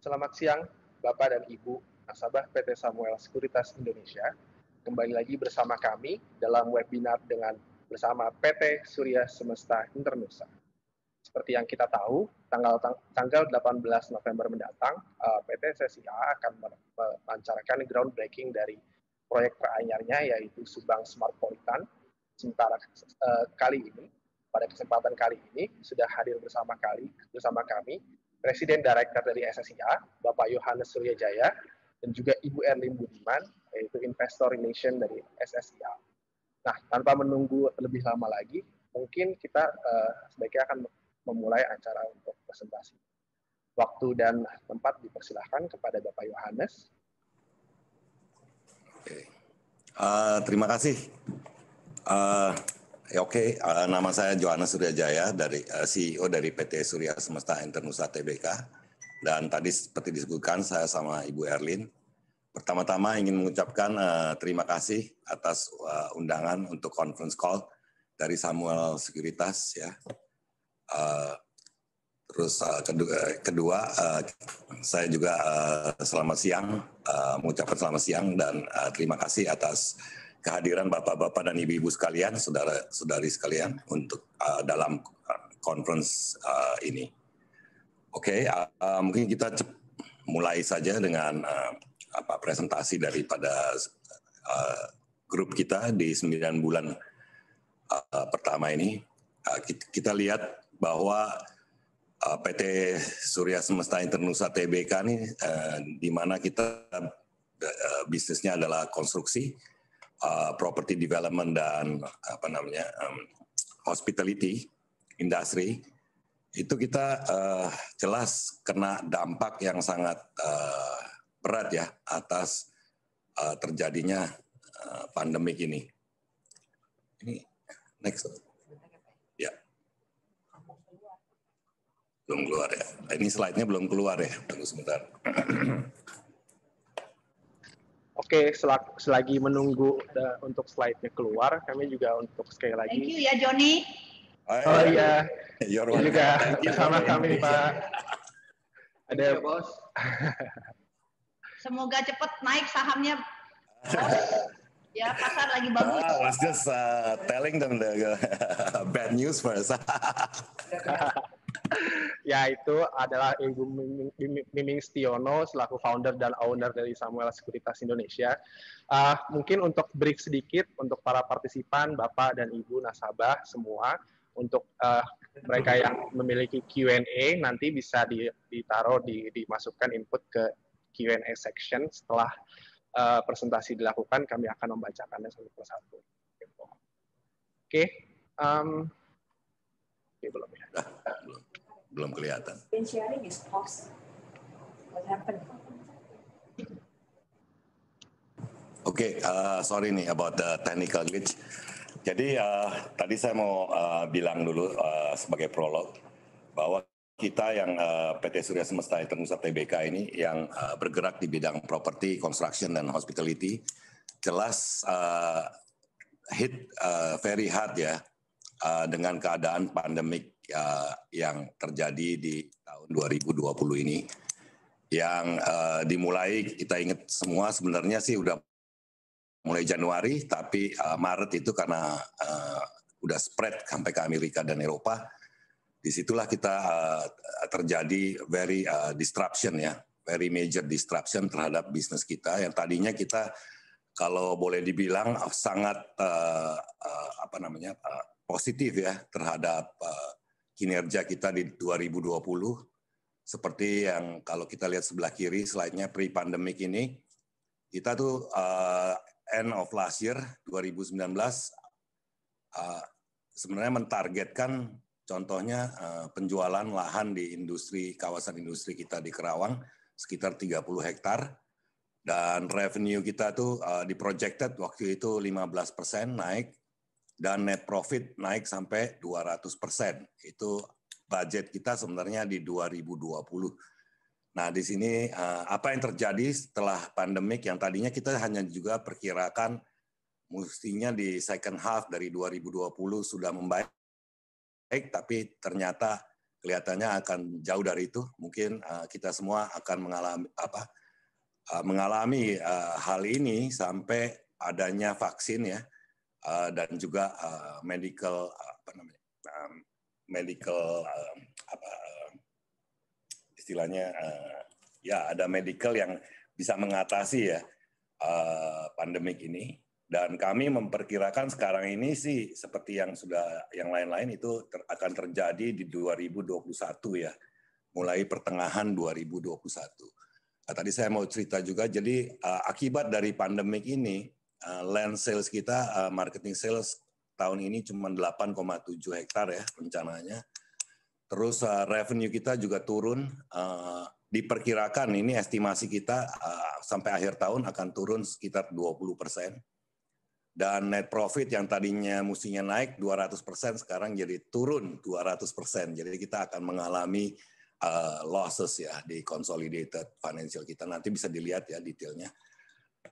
Selamat siang, Bapak dan Ibu nasabah PT Samuel Sekuritas Indonesia. Kembali lagi bersama kami dalam webinar dengan bersama PT Surya Semesta Internusa. Seperti yang kita tahu, tanggal tanggal 18 November mendatang, eh, PT SSIA akan melancarkan groundbreaking dari proyek teranyarnya yaitu Subang Smart Politan. Sementara eh, kali ini pada kesempatan kali ini sudah hadir bersama kali bersama kami Presiden Direktur dari SSIA, Bapak Yohanes Suryajaya, dan juga Ibu Erlin Budiman, yaitu Investor Relation dari SSIA. Nah, tanpa menunggu lebih lama lagi, mungkin kita uh, sebaiknya akan memulai acara untuk presentasi. Waktu dan tempat dipersilahkan kepada Bapak Yohanes. Uh, terima kasih. Uh, Ya, oke, okay. uh, eh, nama saya Johannes Suryajaya dari uh, eh, CEO dari PT Surya Semesta Internusa Tbk. Dan tadi seperti disebutkan saya sama Ibu Erlin, pertama-tama ingin mengucapkan uh, terima kasih atas uh, undangan untuk conference call dari Samuel Sekuritas ya. Uh, terus uh, kedua, kedua uh, saya juga uh, selamat siang, uh, mengucapkan selamat siang dan uh, terima kasih atas kehadiran bapak-bapak dan ibu-ibu sekalian, saudara-saudari sekalian untuk uh, dalam konferensi conference uh, ini. Oke, okay, uh, uh, mungkin kita mulai saja dengan uh, apa presentasi daripada uh, grup kita di sembilan bulan uh, pertama ini. Uh, kita, kita lihat bahwa uh, PT Surya Semesta Internusa TBK ini uh, di mana kita uh, bisnisnya adalah konstruksi Uh, property development dan apa namanya um, hospitality industri itu kita uh, jelas kena dampak yang sangat uh, berat ya atas uh, terjadinya uh, pandemik ini. Ini next. Ya. Belum keluar ya. Ini slide-nya belum keluar ya. Tunggu sebentar. Oke, selagi, selagi menunggu untuk slide-nya keluar, kami juga untuk sekali lagi. Thank you ya Joni. Oh, oh iya, You're iya, juga bersama kami Pak. Ada bos. Semoga cepat naik sahamnya. Bos. ya pasar lagi bagus. I ah, was just uh, telling them the uh, bad news first. ya itu adalah Ibu Miming Stiono selaku founder dan owner dari Samuel Sekuritas Indonesia. Uh, mungkin untuk break sedikit untuk para partisipan, Bapak dan Ibu nasabah semua, untuk uh, mereka yang memiliki Q&A nanti bisa ditaruh, di, dimasukkan input ke Q&A section setelah uh, presentasi dilakukan, kami akan membacakannya satu persatu. Oke, okay. um, okay, belum ya. Belum belum kelihatan. Oke, okay, uh, eh, sorry nih about the technical glitch. Jadi uh, tadi saya mau uh, bilang dulu uh, sebagai prolog bahwa kita yang uh, PT Surya Semesta Indonesia TBK ini yang uh, bergerak di bidang properti, construction dan hospitality jelas uh, hit uh, very hard ya uh, dengan keadaan pandemik uh, yang terjadi di tahun 2020 ini yang uh, dimulai kita ingat semua sebenarnya sih udah mulai Januari tapi uh, Maret itu karena uh, udah spread sampai ke Amerika dan Eropa disitulah kita uh, terjadi very uh, disruption ya very major disruption terhadap bisnis kita yang tadinya kita kalau boleh dibilang sangat uh, uh, apa namanya uh, positif ya terhadap uh, kinerja kita di 2020 seperti yang kalau kita lihat sebelah kiri selainnya pre-pandemic ini, kita tuh uh, end of last year 2019 uh, eh, sebenarnya mentargetkan contohnya uh, penjualan lahan di industri kawasan industri kita di Kerawang sekitar 30 hektar dan revenue kita tuh uh, projected waktu itu 15% naik dan net profit naik sampai 200 persen. Itu budget kita sebenarnya di 2020. Nah, di sini eh, apa yang terjadi setelah pandemik yang tadinya kita hanya juga perkirakan mestinya di second half dari 2020 sudah membaik, tapi ternyata kelihatannya akan jauh dari itu. Mungkin eh, kita semua akan mengalami apa eh, mengalami hal ini sampai adanya vaksin ya Eh, dan juga uh, medical uh, apa namanya um, medical uh, apa uh, istilahnya uh, ya ada medical yang bisa mengatasi ya uh, pandemik ini dan kami memperkirakan sekarang ini sih seperti yang sudah yang lain-lain itu ter, akan terjadi di 2021 ya mulai pertengahan 2021. Nah, tadi saya mau cerita juga jadi uh, akibat dari pandemik ini Eh, land sales kita, uh, marketing sales tahun ini cuma 8,7 hektar ya rencananya. Terus uh, revenue kita juga turun. Uh, diperkirakan ini estimasi kita uh, sampai akhir tahun akan turun sekitar 20 persen. Dan net profit yang tadinya musinya naik 200 persen sekarang jadi turun 200 persen. Jadi kita akan mengalami uh, losses ya di consolidated financial kita. Nanti bisa dilihat ya detailnya.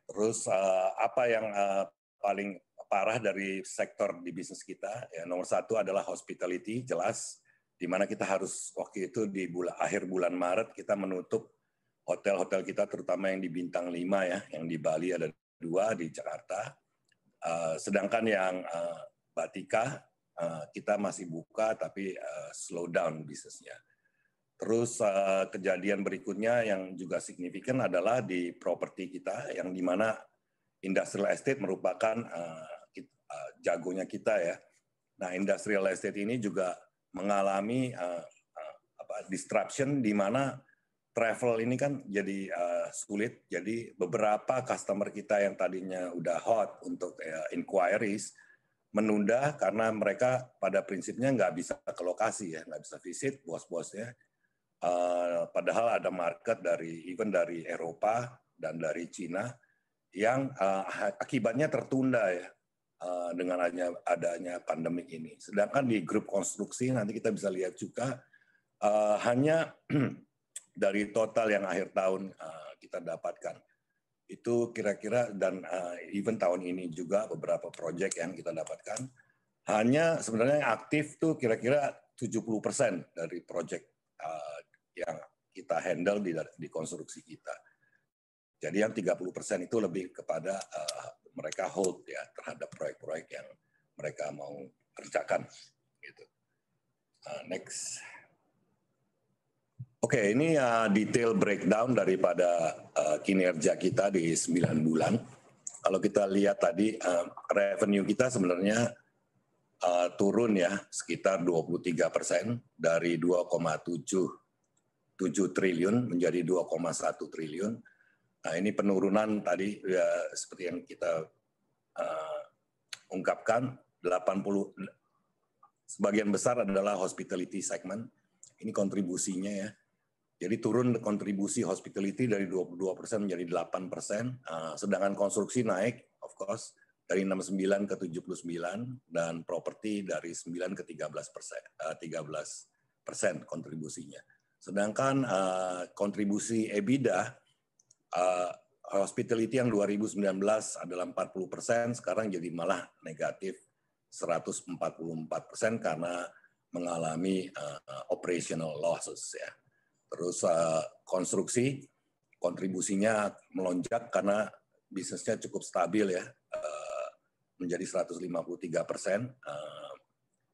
Terus uh, apa yang uh, paling parah dari sektor di bisnis kita? Ya, nomor satu adalah hospitality, jelas. Di mana kita harus waktu itu di bulan akhir bulan Maret kita menutup hotel-hotel kita, terutama yang di bintang 5 ya, yang di Bali ada dua di Jakarta. Uh, sedangkan yang uh, Batika uh, kita masih buka tapi uh, slow down bisnisnya. Terus eh, kejadian berikutnya yang juga signifikan adalah di properti kita yang dimana industrial estate merupakan uh, eh, kita, eh, jagonya kita ya. Nah industrial estate ini juga mengalami apa, disruption di mana travel ini kan jadi sulit. Jadi beberapa customer kita yang tadinya udah hot untuk inquiries menunda karena mereka pada prinsipnya nggak bisa ke lokasi ya, nggak bisa visit bos-bosnya Eh, padahal ada market dari even dari Eropa dan dari Cina yang eh, akibatnya tertunda ya eh, dengan adanya, adanya pandemik ini. Sedangkan di grup konstruksi nanti kita bisa lihat juga hanya dari total yang akhir tahun kita dapatkan itu kira-kira dan uh, even tahun ini juga beberapa proyek yang kita dapatkan hanya sebenarnya yang aktif tuh kira-kira 70% dari proyek uh, yang kita handle di, di konstruksi kita. Jadi yang 30% itu lebih kepada uh, mereka hold ya terhadap proyek-proyek yang mereka mau kerjakan gitu. Uh, next. Oke, okay, ini uh, detail breakdown daripada uh, kinerja kita di 9 bulan. Kalau kita lihat tadi uh, revenue kita sebenarnya uh, turun ya sekitar 23% dari 2,7 7 triliun menjadi 2,1 triliun. Nah, ini penurunan tadi ya, seperti yang kita uh, ungkapkan 80 sebagian besar adalah hospitality segment. Ini kontribusinya ya. Jadi turun kontribusi hospitality dari 22% menjadi 8%, uh, eh, sedangkan konstruksi naik of course dari 69 ke 79 dan properti dari 9 ke 13 persen, uh, eh, 13 persen kontribusinya. Sedangkan uh, kontribusi EBITDA uh, hospitality yang 2019 adalah 40 persen, sekarang jadi malah negatif 144 persen karena mengalami uh, operational losses ya. Terus uh, konstruksi kontribusinya melonjak karena bisnisnya cukup stabil ya, uh, menjadi 153 persen. Uh,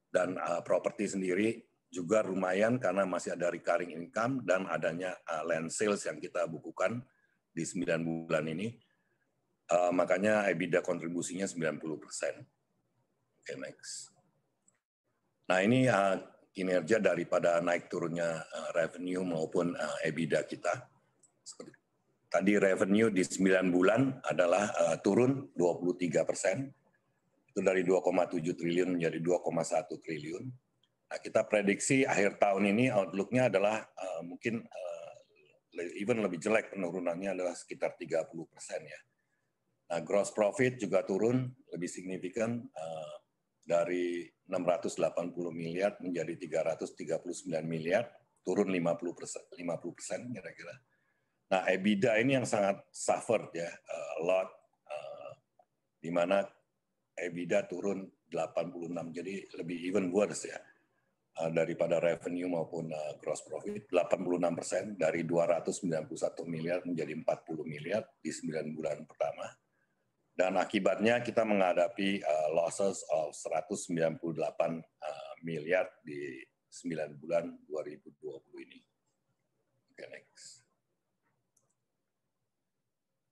dan uh, properti sendiri juga lumayan karena masih ada recurring income dan adanya uh, land sales yang kita bukukan di 9 bulan ini. Uh, makanya EBITDA kontribusinya 90%. Oke, okay, next. Nah, ini uh, kinerja daripada naik turunnya uh, revenue maupun uh, EBITDA kita. tadi revenue di 9 bulan adalah uh, turun 23%. Itu dari 2,7 triliun menjadi 2,1 triliun Nah, kita prediksi akhir tahun ini outlooknya adalah uh, mungkin uh, even lebih jelek penurunannya adalah sekitar 30 persen ya. Nah, gross profit juga turun lebih signifikan uh, dari 680 miliar menjadi 339 miliar, turun 50 persen, 50 persen kira-kira. Nah, EBITDA ini yang sangat suffer ya, uh, lot, uh, di mana EBITDA turun 86, jadi lebih even worse ya. Eh, daripada revenue maupun uh, gross profit 86% persen dari 291 miliar menjadi 40 miliar di 9 bulan pertama. Dan akibatnya kita menghadapi uh, losses of 198 uh, miliar di 9 bulan 2020 ini. okay, next.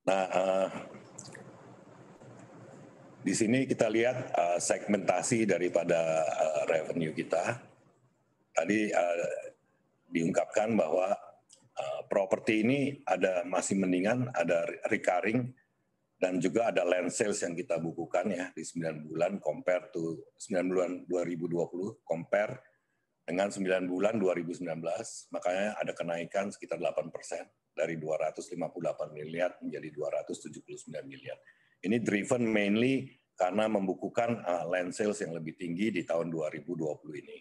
Nah, uh, di sini kita lihat uh, segmentasi daripada uh, revenue kita tadi uh, diungkapkan bahwa uh, properti ini ada masih mendingan, ada recurring, dan juga ada land sales yang kita bukukan ya di 9 bulan compare to 9 bulan 2020 compare dengan 9 bulan 2019 makanya ada kenaikan sekitar 8 persen dari 258 miliar menjadi 279 miliar. Ini driven mainly karena membukukan uh, land sales yang lebih tinggi di tahun 2020 ini.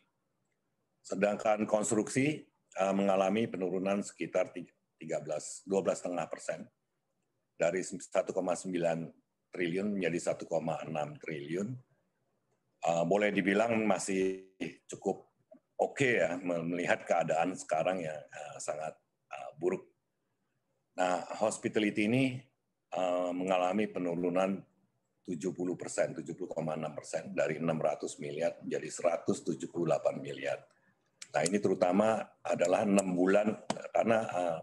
Sedangkan konstruksi uh, mengalami penurunan sekitar 13 12,5 persen dari 1,9 triliun menjadi 1,6 triliun. Uh, boleh dibilang masih cukup oke okay ya melihat keadaan sekarang yang uh, sangat uh, buruk. Nah, hospitality ini uh, mengalami penurunan 70 persen, 70,6 persen dari 600 miliar menjadi 178 miliar. Nah ini terutama adalah enam bulan karena eh,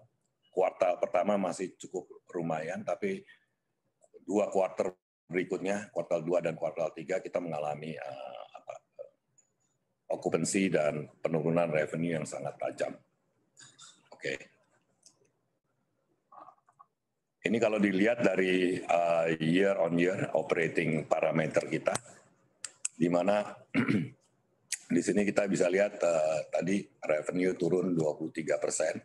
kuartal pertama masih cukup lumayan, tapi dua kuartal berikutnya, kuartal dua dan kuartal tiga kita mengalami eh, eh, okupansi dan penurunan revenue yang sangat tajam. Oke. Okay. Ini kalau dilihat dari year on year operating parameter kita, di mana Di sini kita bisa lihat uh, tadi revenue turun 23 persen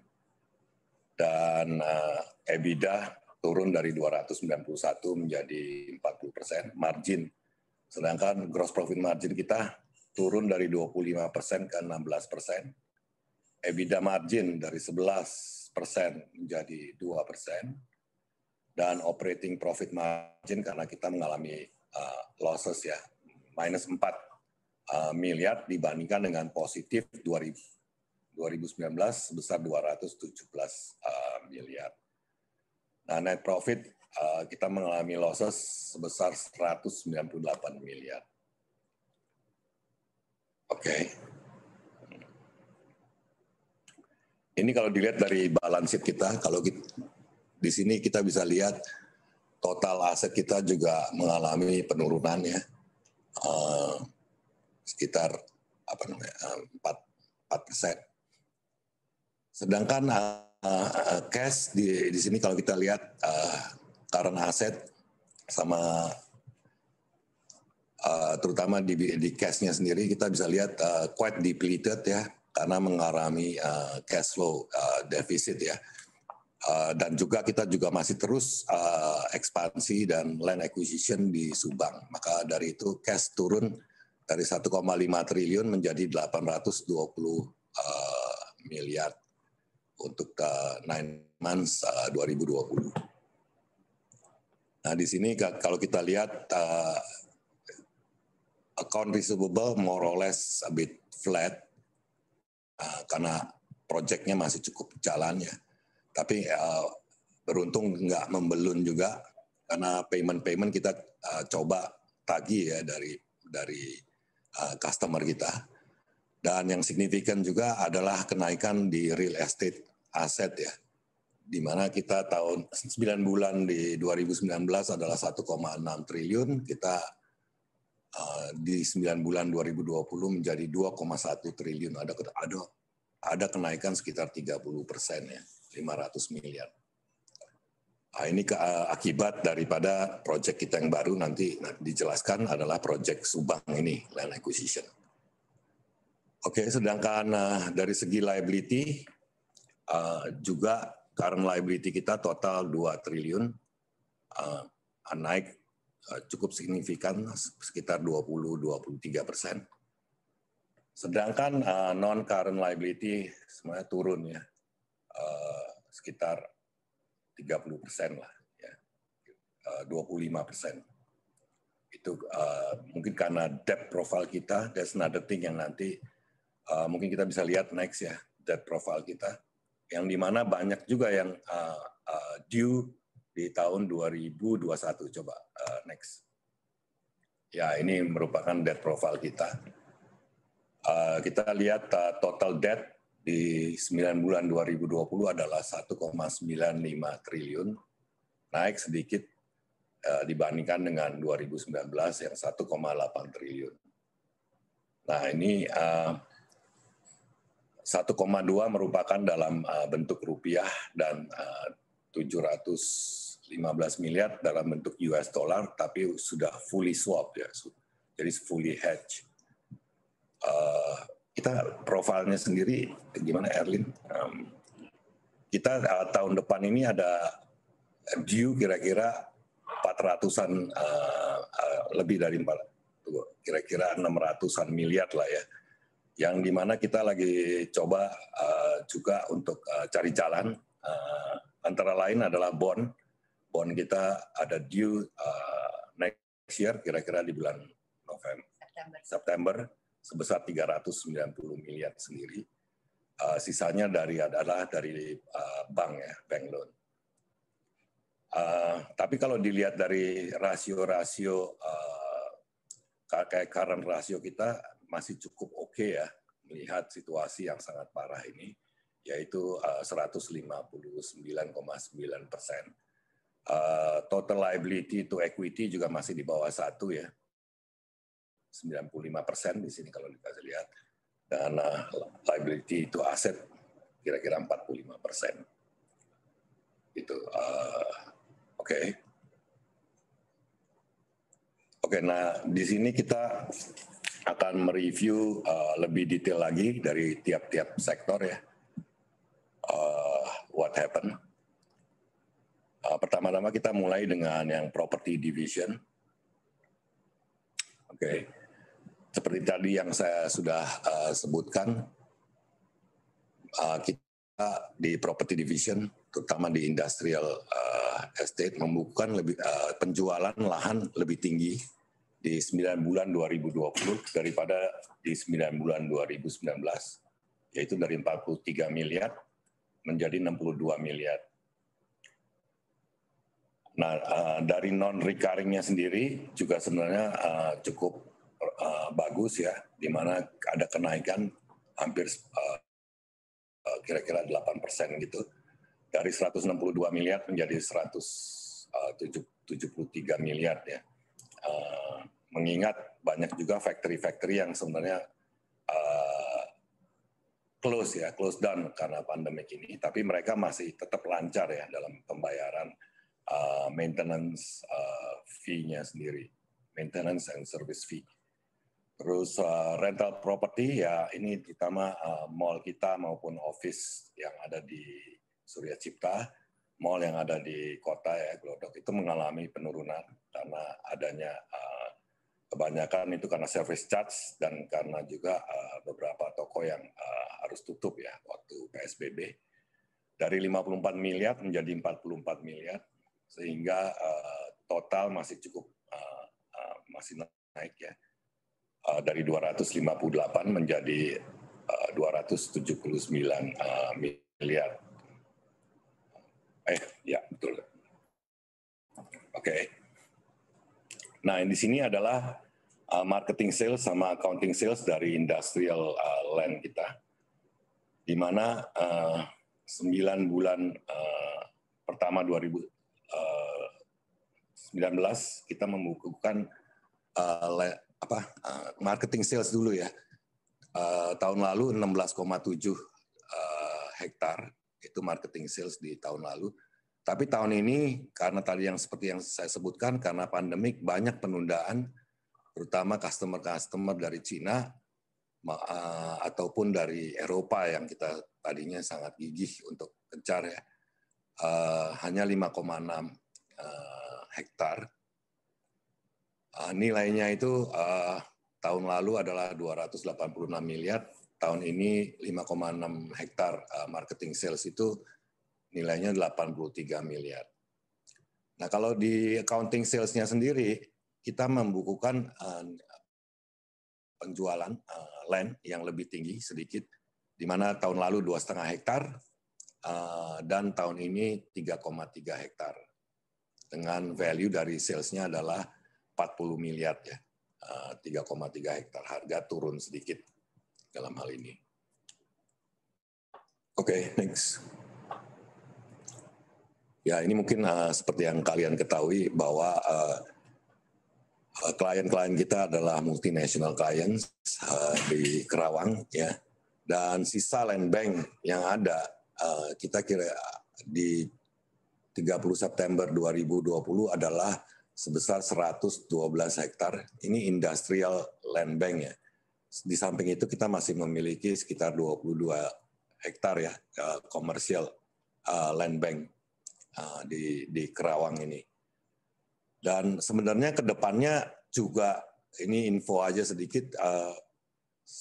dan uh, EBITDA turun dari 291 menjadi 40 persen margin. Sedangkan gross profit margin kita turun dari 25 persen ke 16 persen. EBITDA margin dari 11 persen menjadi 2 persen. Dan operating profit margin karena kita mengalami uh, losses ya, minus 4 Eh, miliar dibandingkan dengan positif 2000, 2019 sebesar 217 uh, eh, miliar. Nah, net profit eh, kita mengalami losses sebesar 198 miliar. Oke. Okay. Ini kalau dilihat dari balance sheet kita, kalau kita, di sini kita bisa lihat total aset kita juga mengalami penurunan ya. Uh, sekitar apa namanya empat empat persen. Sedangkan uh, cash di di sini kalau kita lihat uh, eh, karena aset sama uh, terutama di di cashnya sendiri kita bisa lihat uh, quite depleted ya karena mengalami uh, cash flow uh, deficit ya. Uh, dan juga kita juga masih terus uh, ekspansi dan land acquisition di Subang. Maka dari itu cash turun dari 1,5 triliun menjadi 820 uh, eh, miliar untuk uh, nine months eh, uh, 2020. Nah di sini kalau kita lihat uh, account receivable more or less a bit flat karena proyeknya masih cukup jalannya. Tapi beruntung nggak membelun juga karena payment-payment kita coba tagih ya dari dari Eh, customer kita. Dan yang signifikan juga adalah kenaikan di real estate aset ya. Di mana kita tahun 9 bulan di 2019 adalah 1,6 triliun, kita uh, di 9 bulan 2020 menjadi 2,1 triliun. Ada ada ada kenaikan sekitar 30 persen ya, 500 miliar. Nah, ini ke, ah, akibat daripada proyek kita yang baru nanti dijelaskan adalah proyek Subang ini land acquisition. Oke, sedangkan uh, dari segi liability uh, juga current liability kita total 2 triliun uh, naik uh, cukup signifikan sekitar 20-23 persen. Sedangkan uh, non current liability semuanya turun ya uh, sekitar 30 persen lah, ya. 25 eh, persen. Itu uh, mungkin karena debt profile kita, that's another thing yang nanti uh, mungkin kita bisa lihat next ya, debt profile kita. Yang dimana banyak juga yang uh, uh, due di tahun 2021. Coba uh, next. Ya, ini merupakan debt profile kita. Uh, kita lihat uh, total debt di 9 bulan 2020 adalah 1,95 triliun, naik sedikit eh, dibandingkan dengan 2019 yang 1,8 triliun. Nah ini 1,2 eh, merupakan dalam eh, bentuk rupiah dan 715 miliar dalam bentuk US dollar, tapi sudah fully swap ya, jadi fully hedge kita profilnya sendiri gimana Erlin? Um, kita uh, tahun depan ini ada due kira-kira 400-an uh, uh, lebih dari 4 kira-kira 600-an miliar lah ya. Yang dimana kita lagi coba uh, juga untuk uh, cari jalan uh, antara lain adalah bond. Bond kita ada due uh, next year kira-kira di bulan November September. September sebesar 390 miliar sendiri. Uh, sisanya dari adalah dari uh, bank ya, bank loan. Uh, tapi kalau dilihat dari rasio-rasio uh, kayak current rasio kita masih cukup oke okay ya melihat situasi yang sangat parah ini yaitu uh, 159,9 persen. Uh, total liability to equity juga masih di bawah satu ya. 95 persen di sini kalau kita lihat. Dan eh, liability itu aset kira-kira 45 persen. Itu. Uh, eh, Oke. Okay. Oke, okay, nah di sini kita akan mereview uh, lebih detail lagi dari tiap-tiap sektor ya. Uh, what happened? Uh, Pertama-tama kita mulai dengan yang property division. Oke. Okay seperti tadi yang saya sudah uh, sebutkan, uh, kita di property division, terutama di industrial uh, estate, membuka lebih uh, penjualan lahan lebih tinggi di 9 bulan 2020 daripada di 9 bulan 2019, yaitu dari 43 miliar menjadi 62 miliar. Nah, uh, dari non-recurringnya sendiri juga sebenarnya uh, cukup Eh, bagus ya, di mana ada kenaikan hampir uh, kira-kira 8 persen gitu dari 162 miliar menjadi 173 miliar ya. Uh, mengingat banyak juga factory-factory yang sebenarnya uh, close ya, close down karena pandemi ini, tapi mereka masih tetap lancar ya dalam pembayaran uh, maintenance uh, fee-nya sendiri, maintenance and service fee. Terus uh, rental property ya ini terutama uh, mall kita maupun office yang ada di Surya Cipta, mall yang ada di kota ya Glodok itu mengalami penurunan karena adanya uh, kebanyakan itu karena service charge dan karena juga uh, beberapa toko yang uh, harus tutup ya waktu PSBB dari 54 miliar menjadi 44 miliar sehingga uh, total masih cukup uh, uh, masih naik ya Eh, dari 258 menjadi 279 eh, eh, miliar. Eh, ya betul. Oke. Okay. Nah, di sini adalah uh, marketing sales sama accounting sales dari industrial uh, land kita, di mana uh, 9 bulan uh, pertama 2019 kita membukukan uh, apa uh, marketing sales dulu ya. Uh, tahun lalu 16,7 uh, eh, hektar itu marketing sales di tahun lalu. Tapi tahun ini karena tadi yang seperti yang saya sebutkan karena pandemik banyak penundaan terutama customer-customer dari Cina uh, ataupun dari Eropa yang kita tadinya sangat gigih untuk kejar ya. Uh, hanya 5,6 uh, hektar Uh, nilainya itu uh, tahun lalu adalah 286 miliar, tahun ini 5,6 hektar uh, marketing sales itu nilainya 83 miliar. Nah kalau di accounting salesnya sendiri kita membukukan uh, penjualan uh, land yang lebih tinggi sedikit, di mana tahun lalu dua setengah hektar uh, dan tahun ini 3,3 hektar dengan value dari salesnya adalah 40 miliar ya. 3,3 eh, hektar harga turun sedikit dalam hal ini. Oke, okay, next. Ya, ini mungkin uh, seperti yang kalian ketahui bahwa eh, klien-klien uh, kita adalah multinational clients uh, di Kerawang ya. Dan sisa land bank yang ada uh, kita kira di 30 September 2020 adalah sebesar 112 hektar. Ini industrial land bank ya. Di samping itu kita masih memiliki sekitar 22 hektar ya komersial eh, eh, land bank eh, di di Kerawang ini. Dan sebenarnya kedepannya juga ini info aja sedikit. Uh,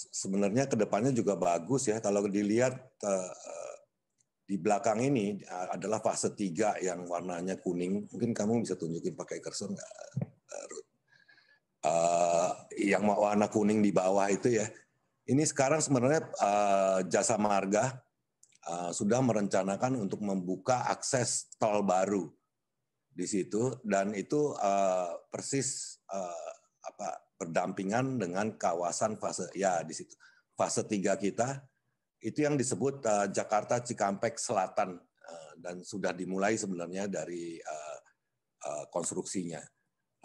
sebenarnya kedepannya juga bagus ya kalau dilihat di belakang ini eh, adalah fase 3 yang warnanya kuning. Mungkin kamu bisa tunjukin pakai cursor nggak, Uh, yang warna kuning di bawah itu ya. Ini sekarang sebenarnya uh, jasa marga uh, sudah merencanakan untuk membuka akses tol baru di situ dan itu uh, persis uh, apa berdampingan dengan kawasan fase ya di situ fase tiga kita itu yang disebut uh, Jakarta Cikampek Selatan uh, dan sudah dimulai sebenarnya dari uh, uh, konstruksinya.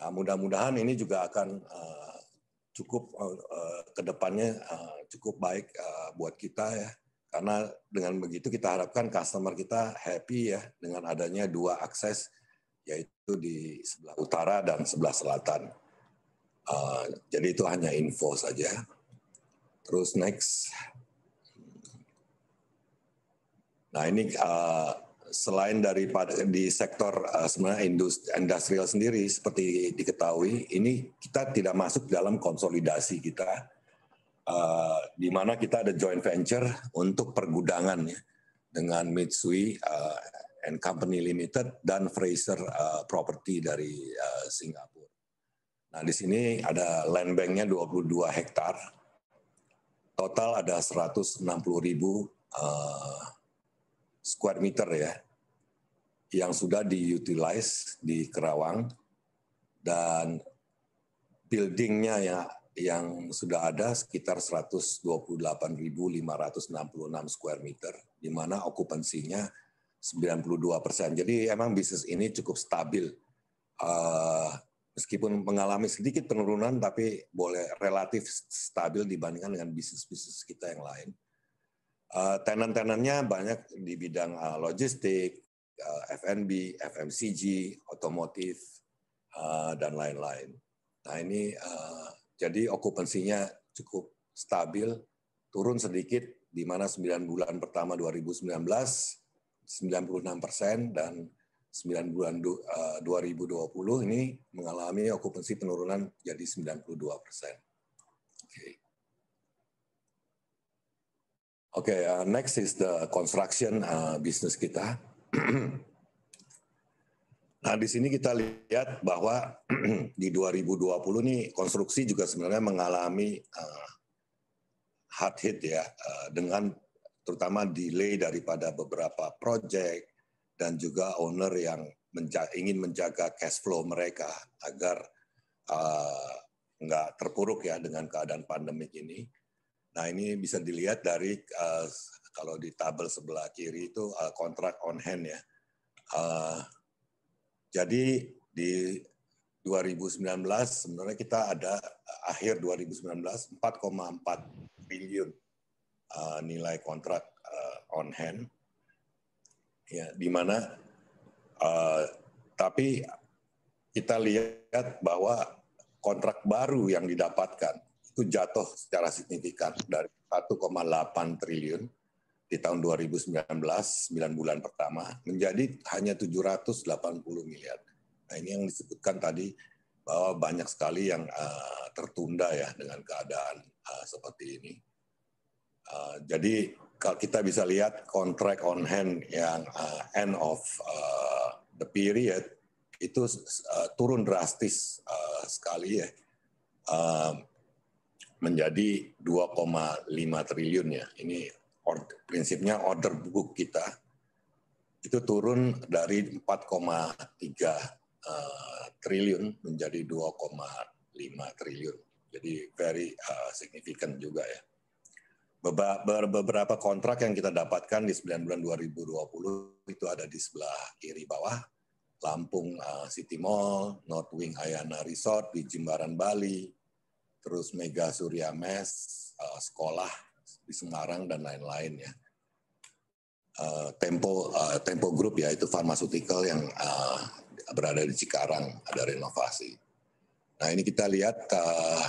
Nah, mudah-mudahan ini juga akan uh, cukup uh, uh, kedepannya uh, cukup baik uh, buat kita ya karena dengan begitu kita harapkan customer kita happy ya dengan adanya dua akses yaitu di sebelah utara dan sebelah selatan uh, jadi itu hanya info saja terus next Nah ini uh, selain dari di sektor uh, sebenarnya industri, industrial sendiri seperti diketahui ini kita tidak masuk dalam konsolidasi kita uh, di mana kita ada joint venture untuk pergudangan ya dengan Mitsui uh, and Company Limited dan Fraser uh, Property dari uh, Singapura. Nah, di sini ada land banknya 22 hektar. Total ada 160 ribu uh, square meter ya yang sudah diutilize di Kerawang dan buildingnya ya yang sudah ada sekitar 128.566 square meter, di mana okupansinya 92 persen. Jadi emang bisnis ini cukup stabil, uh, meskipun mengalami sedikit penurunan, tapi boleh relatif stabil dibandingkan dengan bisnis-bisnis kita yang lain. Uh, eh, tenantnya banyak di bidang uh, logistik, uh, eh, F&B, FMCG, otomotif, uh, dan lain-lain. Nah ini uh, jadi okupansinya cukup stabil, turun sedikit di mana 9 bulan pertama 2019 96 persen dan 9 bulan uh, 2020 ini mengalami okupansi penurunan jadi 92 persen. Okay. Okay, uh, next is the construction uh, business kita. nah, di sini kita lihat bahwa di 2020 nih konstruksi juga sebenarnya mengalami uh, hard hit ya uh, dengan terutama delay daripada beberapa project dan juga owner yang menja ingin menjaga cash flow mereka agar uh, nggak terpuruk ya dengan keadaan pandemik ini Nah ini bisa dilihat dari uh, kalau di tabel sebelah kiri itu uh, kontrak on hand ya. Uh, jadi di 2019 sebenarnya kita ada akhir 2019 4,4 triliun uh, nilai kontrak uh, on hand. Ya, di mana uh, tapi kita lihat bahwa kontrak baru yang didapatkan itu jatuh secara signifikan dari 1,8 triliun di tahun 2019, 9 bulan pertama, menjadi hanya 780 miliar. Nah ini yang disebutkan tadi bahwa banyak sekali yang uh, tertunda ya dengan keadaan uh, seperti ini. Uh, jadi kalau kita bisa lihat kontrak on hand yang uh, end of uh, the period itu uh, turun drastis uh, sekali ya. Uh, menjadi 2,5 triliun ya. Ini order, prinsipnya order book kita itu turun dari 4,3 uh, eh, triliun menjadi 2,5 triliun. Jadi very uh, significant juga ya. Beberapa kontrak yang kita dapatkan di 9 bulan 2020 itu ada di sebelah kiri bawah, Lampung uh, City Mall, North Wing Ayana Resort di Jimbaran Bali, terus Mega Suryames, uh, sekolah di Semarang dan lain-lain ya. Uh, Tempo uh, Tempo Group ya itu pharmaceutical yang uh, berada di Cikarang ada renovasi. Nah ini kita lihat uh,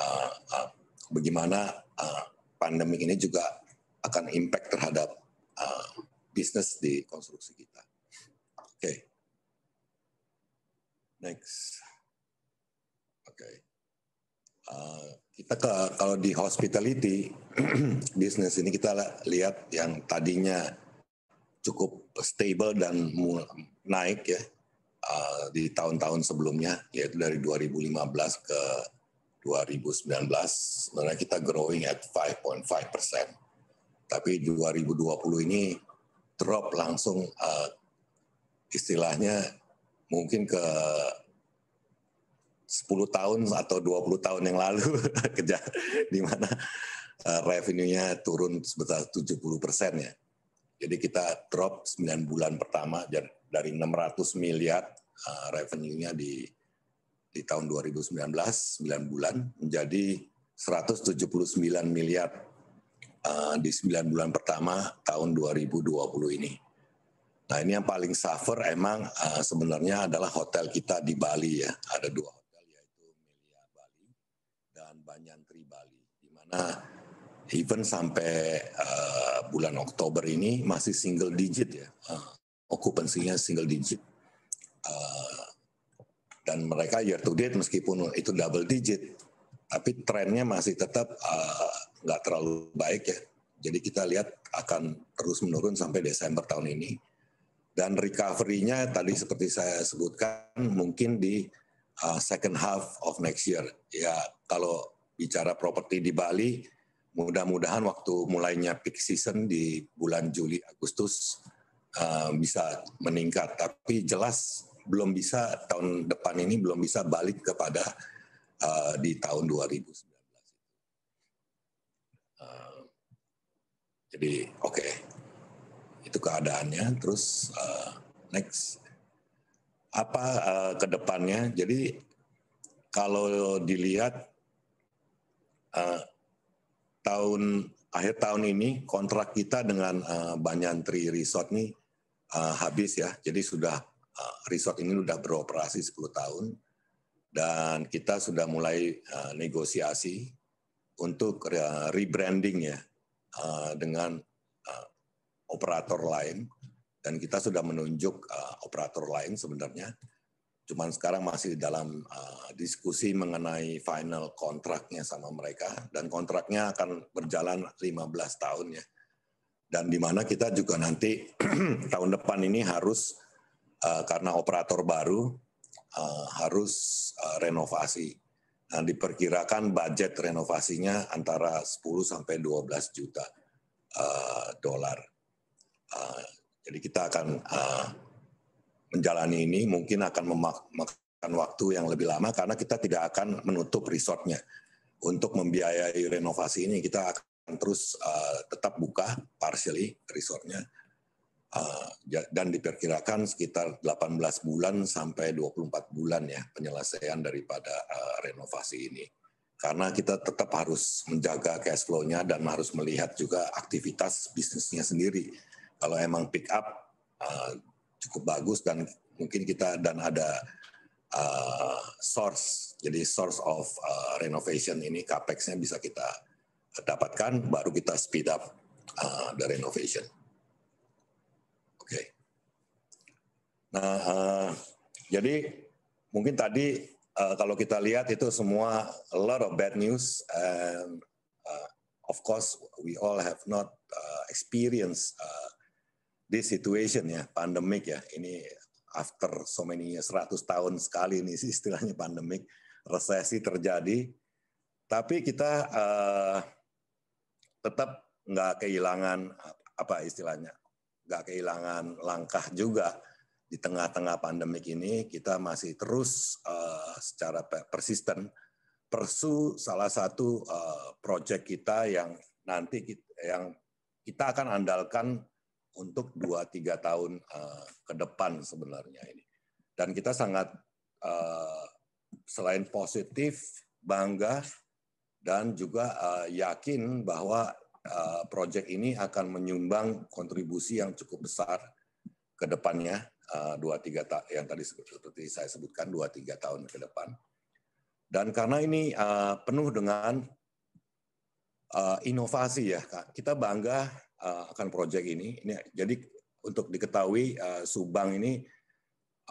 uh, uh, bagaimana uh, pandemi ini juga akan impact terhadap uh, bisnis di konstruksi kita. Oke, okay. next. Eh, kita ke kalau di hospitality bisnis ini kita lihat yang tadinya cukup stable dan naik ya uh, di tahun-tahun sebelumnya yaitu dari 2015 ke 2019 sebenarnya kita growing at 5.5 persen tapi 2020 ini drop langsung uh, istilahnya mungkin ke 10 tahun atau 20 tahun yang lalu kerja di mana uh, revenue-nya turun sebesar 70 persen ya. Jadi kita drop 9 bulan pertama dari 600 miliar uh, revenue-nya di di tahun 2019 9 bulan menjadi 179 miliar uh, di 9 bulan pertama tahun 2020 ini. Nah ini yang paling suffer emang uh, sebenarnya adalah hotel kita di Bali ya. Ada dua Nah, even sampai uh, bulan Oktober ini masih single digit ya, uh, okupansinya single digit. Uh, dan mereka year to date meskipun itu double digit, tapi trennya masih tetap nggak uh, terlalu baik ya. Jadi kita lihat akan terus menurun sampai Desember tahun ini. Dan recovery-nya tadi seperti saya sebutkan mungkin di uh, second half of next year. Ya kalau bicara properti di Bali, mudah-mudahan waktu mulainya peak season di bulan Juli Agustus uh, bisa meningkat. Tapi jelas belum bisa tahun depan ini belum bisa balik kepada uh, di tahun 2019. Uh, eh, jadi oke okay. itu keadaannya. Terus uh, next apa uh, kedepannya? Jadi kalau dilihat uh, tahun akhir tahun ini kontrak kita dengan uh, Banyantri Resort ini uh, eh, habis ya. Jadi sudah uh, resort ini sudah beroperasi 10 tahun dan kita sudah mulai uh, negosiasi untuk uh, rebranding ya uh, dengan uh, operator lain dan kita sudah menunjuk uh, operator lain sebenarnya Cuman sekarang masih dalam uh, diskusi mengenai final kontraknya sama mereka dan kontraknya akan berjalan 15 tahun ya. Dan di mana kita juga nanti tahun depan ini harus uh, karena operator baru uh, harus uh, renovasi. dan nah, diperkirakan budget renovasinya antara 10 sampai 12 juta uh, dolar. Uh, jadi kita akan uh, menjalani ini mungkin akan memakan waktu yang lebih lama karena kita tidak akan menutup resortnya. Untuk membiayai renovasi ini kita akan terus uh, tetap buka partially resortnya uh, dan diperkirakan sekitar 18 bulan sampai 24 bulan ya penyelesaian daripada uh, renovasi ini. Karena kita tetap harus menjaga cash flow-nya dan harus melihat juga aktivitas bisnisnya sendiri. Kalau emang pick up, cukup bagus dan mungkin kita dan ada uh, source jadi source of uh, renovation ini capex bisa kita dapatkan baru kita speed up uh, the renovation. Oke. Okay. Nah, uh, jadi mungkin tadi uh, kalau kita lihat itu semua a lot of bad news and uh, of course we all have not uh, experience uh, this situation ya, pandemic ya, ini after so many 100 tahun sekali ini istilahnya pandemik resesi terjadi, tapi kita uh, tetap nggak kehilangan apa istilahnya, nggak kehilangan langkah juga di tengah-tengah pandemik ini kita masih terus uh, secara persisten persu salah satu uh, eh, proyek kita yang nanti kita, yang kita akan andalkan untuk 2-3 tahun uh, ke depan sebenarnya ini. Dan kita sangat uh, selain positif, bangga, dan juga uh, yakin bahwa uh, proyek ini akan menyumbang kontribusi yang cukup besar ke depannya, dua tiga tiga yang tadi seperti saya sebutkan dua tiga tahun ke depan. Dan karena ini uh, penuh dengan uh, inovasi ya, kita bangga uh, akan proyek ini. Ini jadi untuk diketahui uh, Subang ini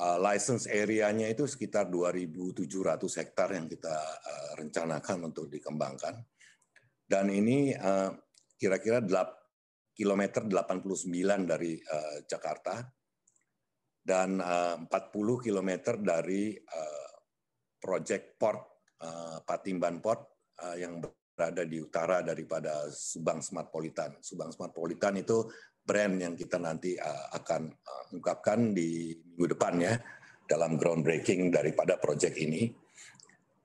uh, license areanya itu sekitar 2.700 hektar yang kita uh, rencanakan untuk dikembangkan. Dan ini uh, kira-kira 8, kilometer 89 dari uh, Jakarta dan uh, 40 kilometer dari uh, proyek port uh, Patimban Port uh, yang berada di utara daripada Subang Smart Politan. Subang Smart Politan itu brand yang kita nanti uh, akan uh, ungkapkan di minggu depan ya dalam groundbreaking daripada proyek ini.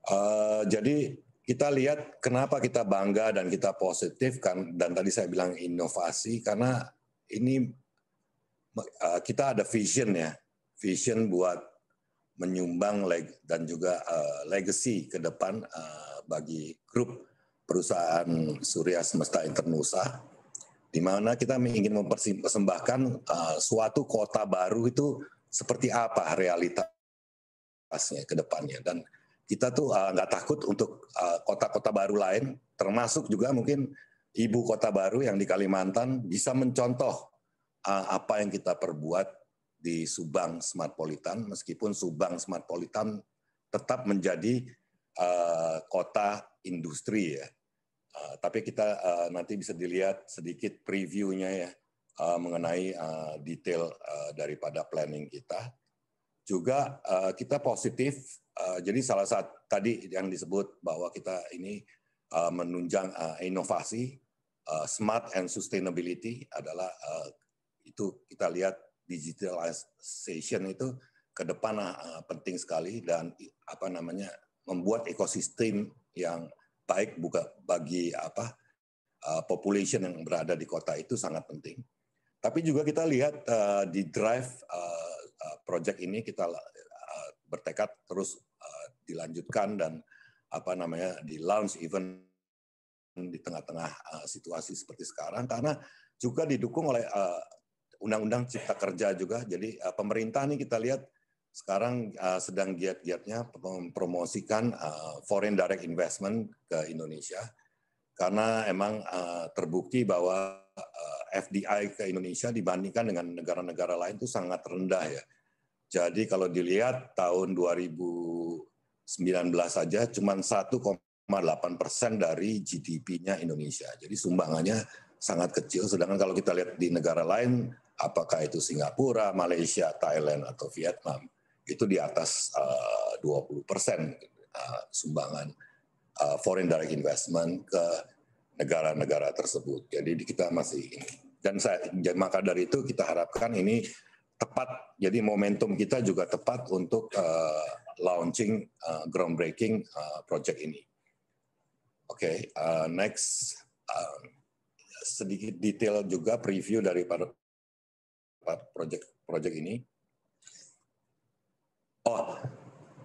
Uh, jadi kita lihat kenapa kita bangga dan kita positif kan dan tadi saya bilang inovasi karena ini uh, kita ada vision ya vision buat menyumbang leg dan juga uh, legacy ke depan uh, bagi grup perusahaan Surya Semesta Internusa, di mana kita ingin mempersembahkan uh, suatu kota baru itu seperti apa realitasnya ke depannya. Dan kita tuh eh, nggak uh, takut untuk kota eh, kota-kota baru lain, termasuk juga mungkin ibu kota baru yang di Kalimantan bisa mencontoh uh, apa yang kita perbuat di Subang Smartpolitan, meskipun Subang Smartpolitan tetap menjadi Eh, kota industri ya. Uh, tapi kita uh, nanti bisa dilihat sedikit previewnya ya uh, mengenai uh, detail uh, daripada planning kita. Juga uh, kita positif. Uh, jadi salah satu tadi yang disebut bahwa kita ini uh, menunjang uh, inovasi, uh, smart and sustainability adalah uh, itu kita lihat digitalization itu ke depan uh, penting sekali dan apa namanya membuat ekosistem yang baik buka bagi apa uh, population yang berada di kota itu sangat penting. Tapi juga kita lihat uh, di drive uh, uh, project ini kita uh, bertekad terus uh, dilanjutkan dan apa namanya di launch event di tengah-tengah uh, situasi seperti sekarang karena juga didukung oleh uh, undang-undang cipta kerja juga. Jadi uh, pemerintah nih kita lihat sekarang uh, sedang giat-giatnya mempromosikan uh, foreign direct investment ke Indonesia karena emang uh, terbukti bahwa uh, FDI ke Indonesia dibandingkan dengan negara-negara lain itu sangat rendah ya. Jadi kalau dilihat tahun 2019 saja cuma 1,8 persen dari GDP-nya Indonesia. Jadi sumbangannya sangat kecil. Sedangkan kalau kita lihat di negara lain, apakah itu Singapura, Malaysia, Thailand, atau Vietnam, itu di atas eh, uh, 20 persen gitu. nah, sumbangan uh, foreign direct investment ke negara-negara tersebut. Jadi kita masih ini. Dan saya, maka dari itu kita harapkan ini tepat. Jadi momentum kita juga tepat untuk uh, launching uh, groundbreaking uh, project ini. Oke, okay, uh, next uh, sedikit detail juga preview dari project project ini oh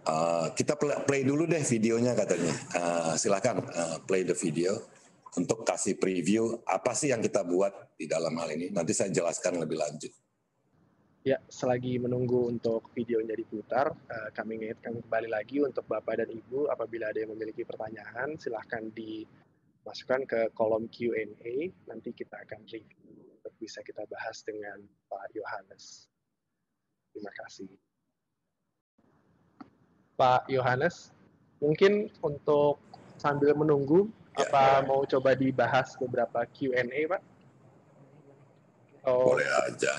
uh, kita play, play dulu deh videonya katanya. Uh, silakan uh, play the video untuk kasih preview apa sih yang kita buat di dalam hal ini. Nanti saya jelaskan lebih lanjut. Ya, selagi menunggu untuk videonya diputar, uh, kami ingatkan kembali lagi untuk Bapak dan Ibu apabila ada yang memiliki pertanyaan, silahkan dimasukkan ke kolom Q&A. Nanti kita akan review untuk bisa kita bahas dengan Pak Yohanes. Terima kasih. Pak Yohanes. Mungkin untuk sambil menunggu, ya, apa ya. mau coba dibahas beberapa Q&A, Pak? Oh. Boleh aja.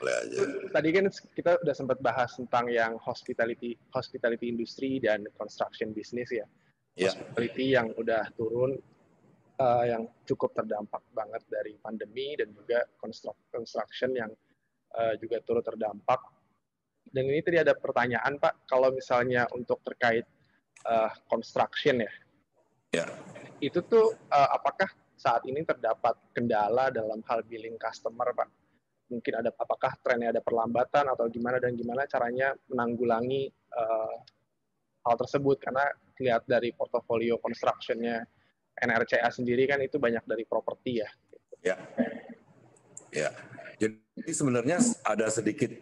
Boleh aja. Tadi kan kita udah sempat bahas tentang yang hospitality hospitality industry dan construction business ya. ya. Hospitality yang udah turun uh, yang cukup terdampak banget dari pandemi dan juga construction yang uh, juga turut terdampak dan ini tadi ada pertanyaan Pak, kalau misalnya untuk terkait uh, construction ya, ya. itu tuh uh, apakah saat ini terdapat kendala dalam hal billing customer Pak? Mungkin ada apakah trennya ada perlambatan atau gimana dan gimana caranya menanggulangi uh, hal tersebut karena lihat dari portofolio constructionnya NRCA sendiri kan itu banyak dari properti ya. Ya. Ya. Jadi sebenarnya ada sedikit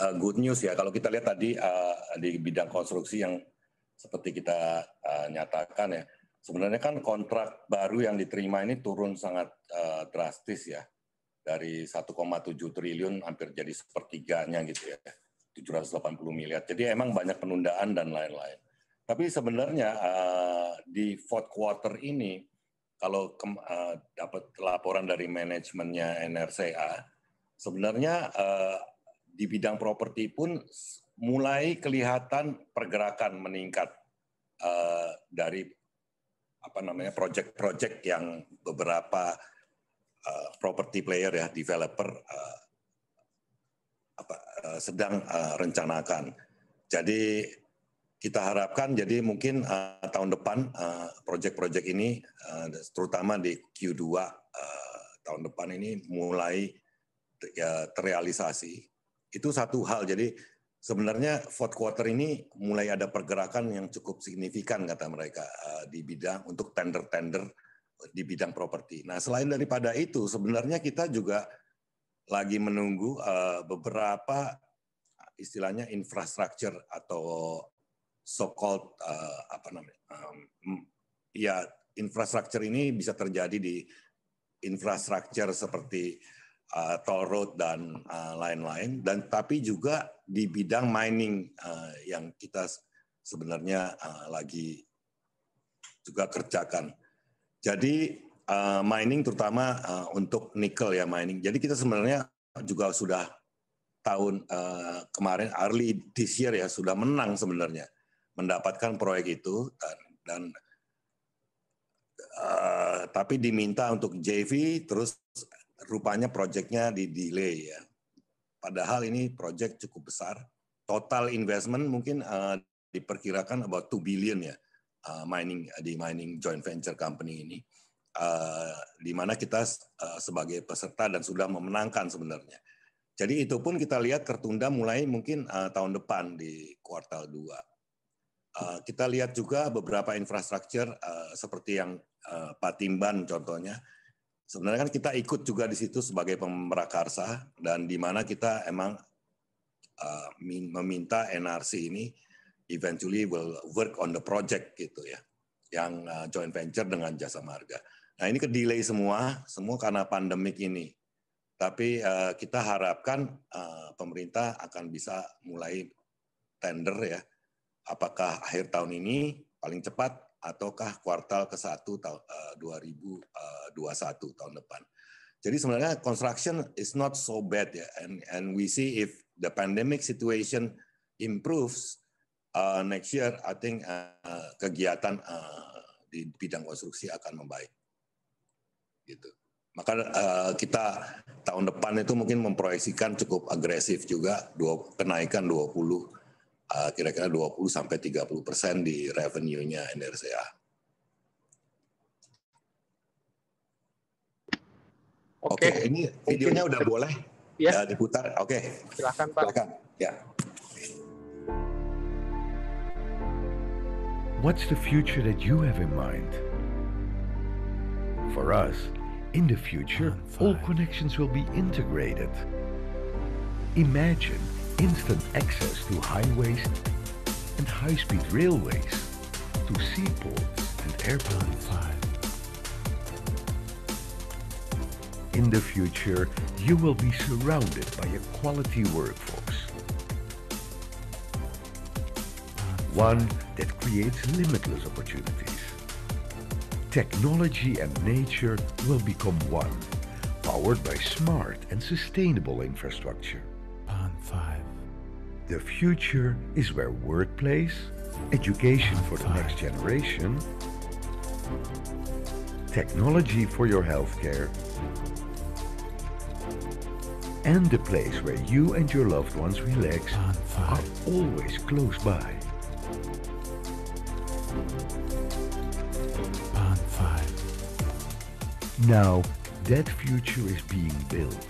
uh, good news ya. Kalau kita lihat tadi uh, di bidang konstruksi yang seperti kita uh, nyatakan ya, sebenarnya kan kontrak baru yang diterima ini turun sangat uh, drastis ya. Dari 1,7 triliun hampir jadi sepertiganya gitu ya. 780 miliar. Jadi emang banyak penundaan dan lain-lain. Tapi sebenarnya uh, di fourth quarter ini kalau ke, uh, dapat laporan dari manajemennya NRCA, sebenarnya uh, di bidang properti pun mulai kelihatan pergerakan meningkat uh, dari apa namanya project-project yang beberapa uh, property player ya developer uh, apa uh, sedang uh, rencanakan. Jadi kita harapkan jadi mungkin uh, tahun depan proyek-proyek uh, ini uh, terutama di Q2 uh, tahun depan ini mulai ya, terrealisasi itu satu hal. Jadi sebenarnya fourth quarter ini mulai ada pergerakan yang cukup signifikan kata mereka eh, di bidang untuk tender-tender di bidang properti. Nah, selain daripada itu sebenarnya kita juga lagi menunggu eh, beberapa istilahnya infrastructure atau so called eh, apa namanya ya infrastructure ini bisa terjadi di infrastructure seperti uh, toll road dan eh, lain-lain uh, dan tapi juga di bidang mining uh, yang kita sebenarnya uh, lagi juga kerjakan. Jadi uh, mining terutama uh, untuk nikel ya mining. Jadi kita sebenarnya juga sudah tahun uh, kemarin early this year ya sudah menang sebenarnya mendapatkan proyek itu dan, dan uh, tapi diminta untuk JV terus rupanya proyeknya di delay ya. Padahal ini proyek cukup besar. Total investment mungkin uh, diperkirakan about 2 billion ya uh, mining di mining joint venture company ini. Uh, di mana kita uh, sebagai peserta dan sudah memenangkan sebenarnya. Jadi itu pun kita lihat tertunda mulai mungkin uh, tahun depan di kuartal 2. Uh, kita lihat juga beberapa infrastruktur uh, seperti yang uh, Timban contohnya sebenarnya kan kita ikut juga di situ sebagai pemerakarsa dan di mana kita emang uh, meminta NRC ini eventually will work on the project gitu ya yang uh, joint venture dengan jasa marga. Nah ini ke delay semua, semua karena pandemik ini. Tapi uh, kita harapkan uh, pemerintah akan bisa mulai tender ya, apakah akhir tahun ini paling cepat ataukah kuartal ke-1 tahun 2021 tahun depan. Jadi sebenarnya construction is not so bad ya and and we see if the pandemic situation improves uh, next year I think uh, kegiatan uh, di bidang konstruksi akan membaik. Gitu. Maka uh, kita tahun depan itu mungkin memproyeksikan cukup agresif juga dua, kenaikan 20 Eh, kira-kira 20 sampai 30 persen di revenue-nya NRCA. Oke, okay. okay, ini videonya udah boleh ya, ya diputar. Oke, okay. silakan Pak. Silakan. Ya. What's the future that you have in mind? For us, in the future, all connections will be integrated. Imagine instant access to highways and high-speed railways, to seaports and airports. In the future, you will be surrounded by a quality workforce. One that creates limitless opportunities. Technology and nature will become one, powered by smart and sustainable infrastructure. Five. The future is where workplace, education for the next generation, technology for your healthcare, and the place where you and your loved ones relax are always close by. Now, that future is being built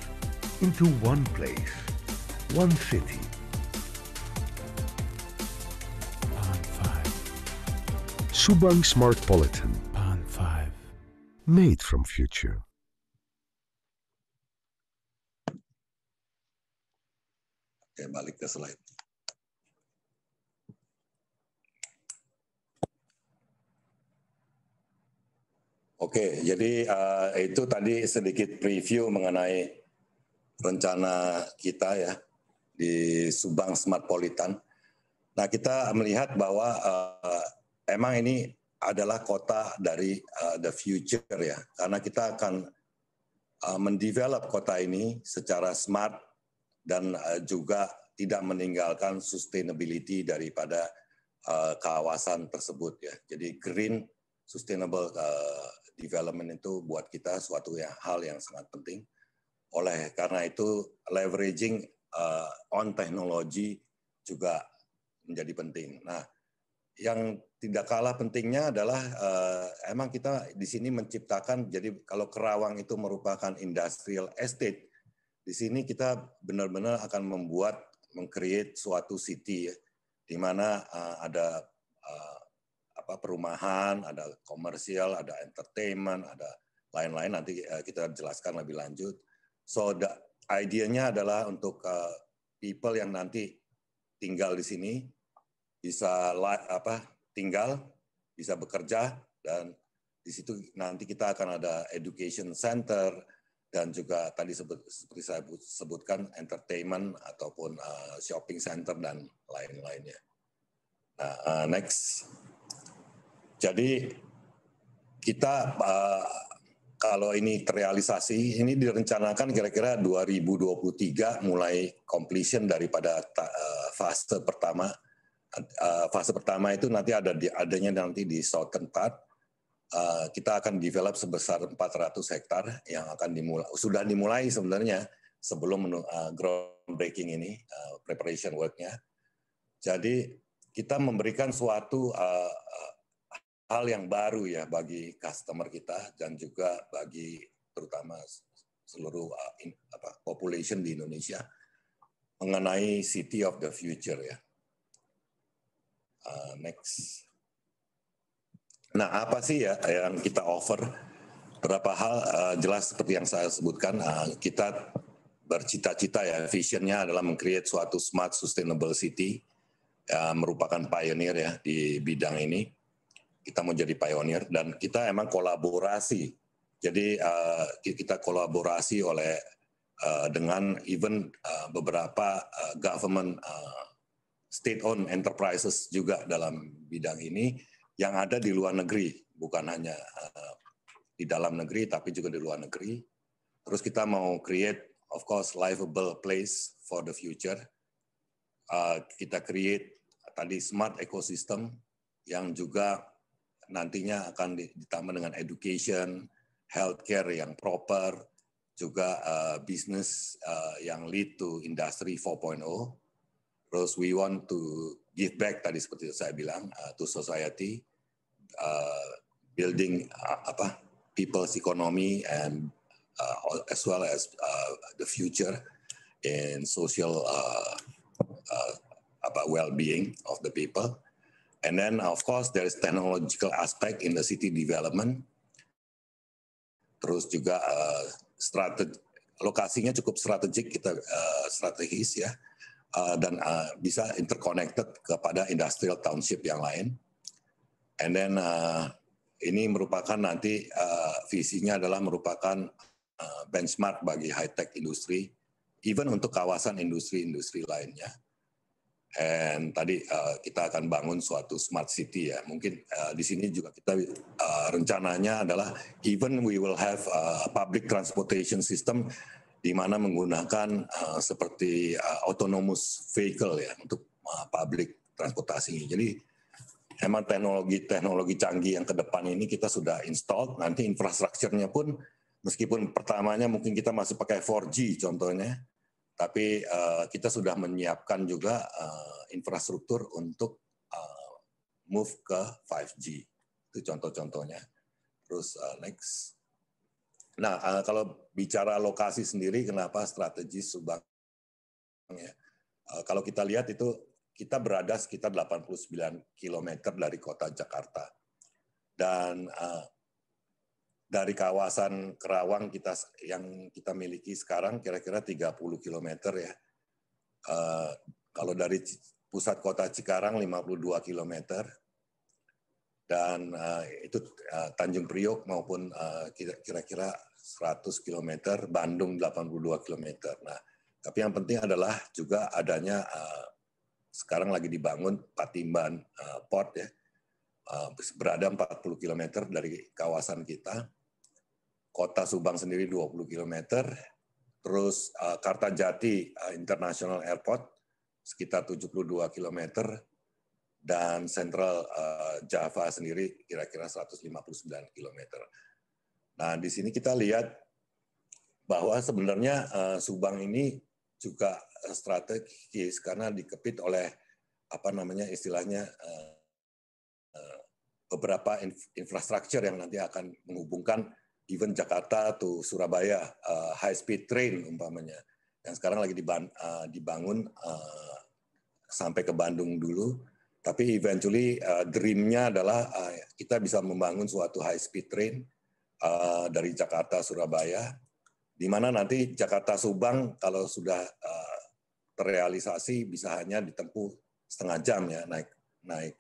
into one place. One City. Pan 5. Subang Smart Pan 5. Made from future. Oke, balik ke slide. Oke, jadi uh, itu tadi sedikit preview mengenai rencana kita ya di Subang Smart Politan. Nah kita melihat bahwa uh, emang ini adalah kota dari uh, the future ya, karena kita akan uh, mendevelop kota ini secara smart dan uh, juga tidak meninggalkan sustainability daripada uh, kawasan tersebut ya. Jadi green sustainable uh, development itu buat kita suatu yang, hal yang sangat penting. Oleh karena itu leveraging uh, on teknologi juga menjadi penting. Nah, yang tidak kalah pentingnya adalah uh, emang kita di sini menciptakan jadi kalau Kerawang itu merupakan industrial estate, di sini kita benar-benar akan membuat mengcreate suatu city ya, di mana uh, ada uh, apa perumahan, ada komersial, ada entertainment, ada lain-lain nanti uh, kita jelaskan lebih lanjut. So the idenya adalah untuk uh, people yang nanti tinggal di sini bisa apa tinggal bisa bekerja dan di situ nanti kita akan ada education center dan juga tadi sebut, seperti saya sebutkan entertainment ataupun uh, shopping center dan lain-lainnya. Nah, uh, next. Jadi kita uh, kalau ini terrealisasi, ini direncanakan kira-kira 2023 mulai completion daripada eh, fase pertama. Eh, fase pertama itu nanti ada di, adanya nanti di southern part. Eh, kita akan develop sebesar 400 hektar yang akan dimulai, sudah dimulai sebenarnya sebelum groundbreaking ini, preparation worknya. Jadi kita memberikan suatu hal yang baru ya bagi customer kita dan juga bagi terutama seluruh uh, apa, population di Indonesia mengenai city of the future ya. Uh, next. Nah apa sih ya yang kita offer? Berapa hal uh, jelas seperti yang saya sebutkan uh, kita bercita-cita ya visionnya adalah mengcreate suatu smart sustainable city uh, merupakan pioneer ya di bidang ini kita mau jadi pioneer dan kita emang kolaborasi. Jadi uh, kita kolaborasi oleh uh, dengan even uh, beberapa uh, government uh, state-owned enterprises juga dalam bidang ini yang ada di luar negeri, bukan hanya uh, di dalam negeri tapi juga di luar negeri. Terus kita mau create of course livable place for the future. Uh, kita create tadi smart ecosystem yang juga nantinya akan ditambah dengan education, healthcare yang proper, juga uh, eh, bisnis uh, eh, yang lead to industry 4.0. Terus we want to give back tadi seperti saya bilang uh, to society, uh, building uh, apa people's economy and uh, as well as uh, the future in social uh, uh, about well-being of the people. And then, of course, there is technological aspect in the city development. Terus juga uh, eh, strategi, lokasinya cukup strategik, kita uh, strategis ya, uh, dan uh, bisa interconnected kepada industrial township yang lain. And then uh, ini merupakan nanti uh, visinya adalah merupakan uh, benchmark bagi high tech industri, even untuk kawasan industri-industri lainnya. And tadi uh, kita akan bangun suatu smart city ya. Mungkin uh, di sini juga kita uh, rencananya adalah even we will have a public transportation system di mana menggunakan uh, seperti uh, autonomous vehicle ya untuk uh, public transportasi. Jadi emang teknologi-teknologi canggih yang ke depan ini kita sudah install, nanti infrastrukturnya pun meskipun pertamanya mungkin kita masih pakai 4G contohnya, tapi uh, kita sudah menyiapkan juga uh, infrastruktur untuk uh, move ke 5G. Itu contoh-contohnya. Terus uh, next. Nah, uh, kalau bicara lokasi sendiri, kenapa strategi Subang? Ya. Uh, kalau kita lihat itu kita berada sekitar 89 km dari kota Jakarta. Dan uh, dari kawasan Kerawang kita yang kita miliki sekarang kira-kira 30 km ya. Uh, kalau dari pusat kota Cikarang 52 km dan uh, itu uh, Tanjung Priok maupun uh, kira-kira 100 km, Bandung 82 km. Nah, tapi yang penting adalah juga adanya uh, sekarang lagi dibangun Patimban uh, Port ya. Uh, berada 40 km dari kawasan kita Kota Subang sendiri 20 km, terus uh, eh, Kartajati eh, International Airport sekitar 72 km, dan Central eh, Java sendiri kira-kira 159 km. Nah, di sini kita lihat bahwa sebenarnya Subang ini juga strategis karena dikepit oleh apa namanya istilahnya beberapa infrastruktur yang nanti akan menghubungkan even Jakarta to Surabaya uh, high speed train umpamanya yang sekarang lagi diban uh, dibangun uh, sampai ke Bandung dulu tapi eventually uh, dreamnya adalah uh, kita bisa membangun suatu high speed train uh, dari Jakarta Surabaya di mana nanti Jakarta Subang kalau sudah uh, terrealisasi bisa hanya ditempuh setengah jam ya naik naik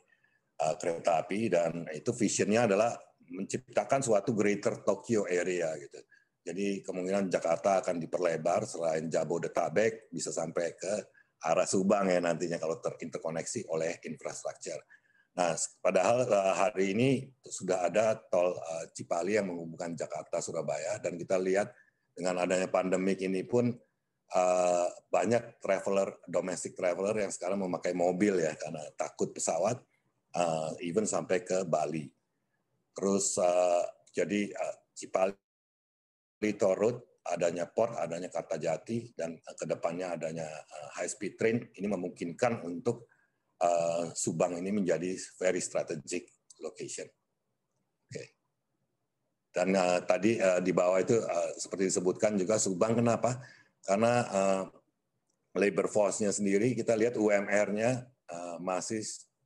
uh, kereta api dan itu visionnya adalah menciptakan suatu greater Tokyo area gitu. Jadi kemungkinan Jakarta akan diperlebar selain Jabodetabek bisa sampai ke arah Subang ya nantinya kalau terinterkoneksi oleh infrastruktur. Nah, padahal eh, hari ini sudah ada tol eh, Cipali yang menghubungkan Jakarta Surabaya dan kita lihat dengan adanya pandemik ini pun eh, banyak traveler domestic traveler yang sekarang memakai mobil ya karena takut pesawat even sampai ke Bali. Terus uh, jadi uh, eh, Cipali Torut, adanya port, adanya Kartajati, dan uh, eh, kedepannya adanya uh, high speed train, ini memungkinkan untuk uh, Subang ini menjadi very strategic location. Oke. Okay. Dan uh, tadi uh, di bawah itu uh, seperti disebutkan juga Subang kenapa? Karena uh, labor force-nya sendiri kita lihat UMR-nya uh, masih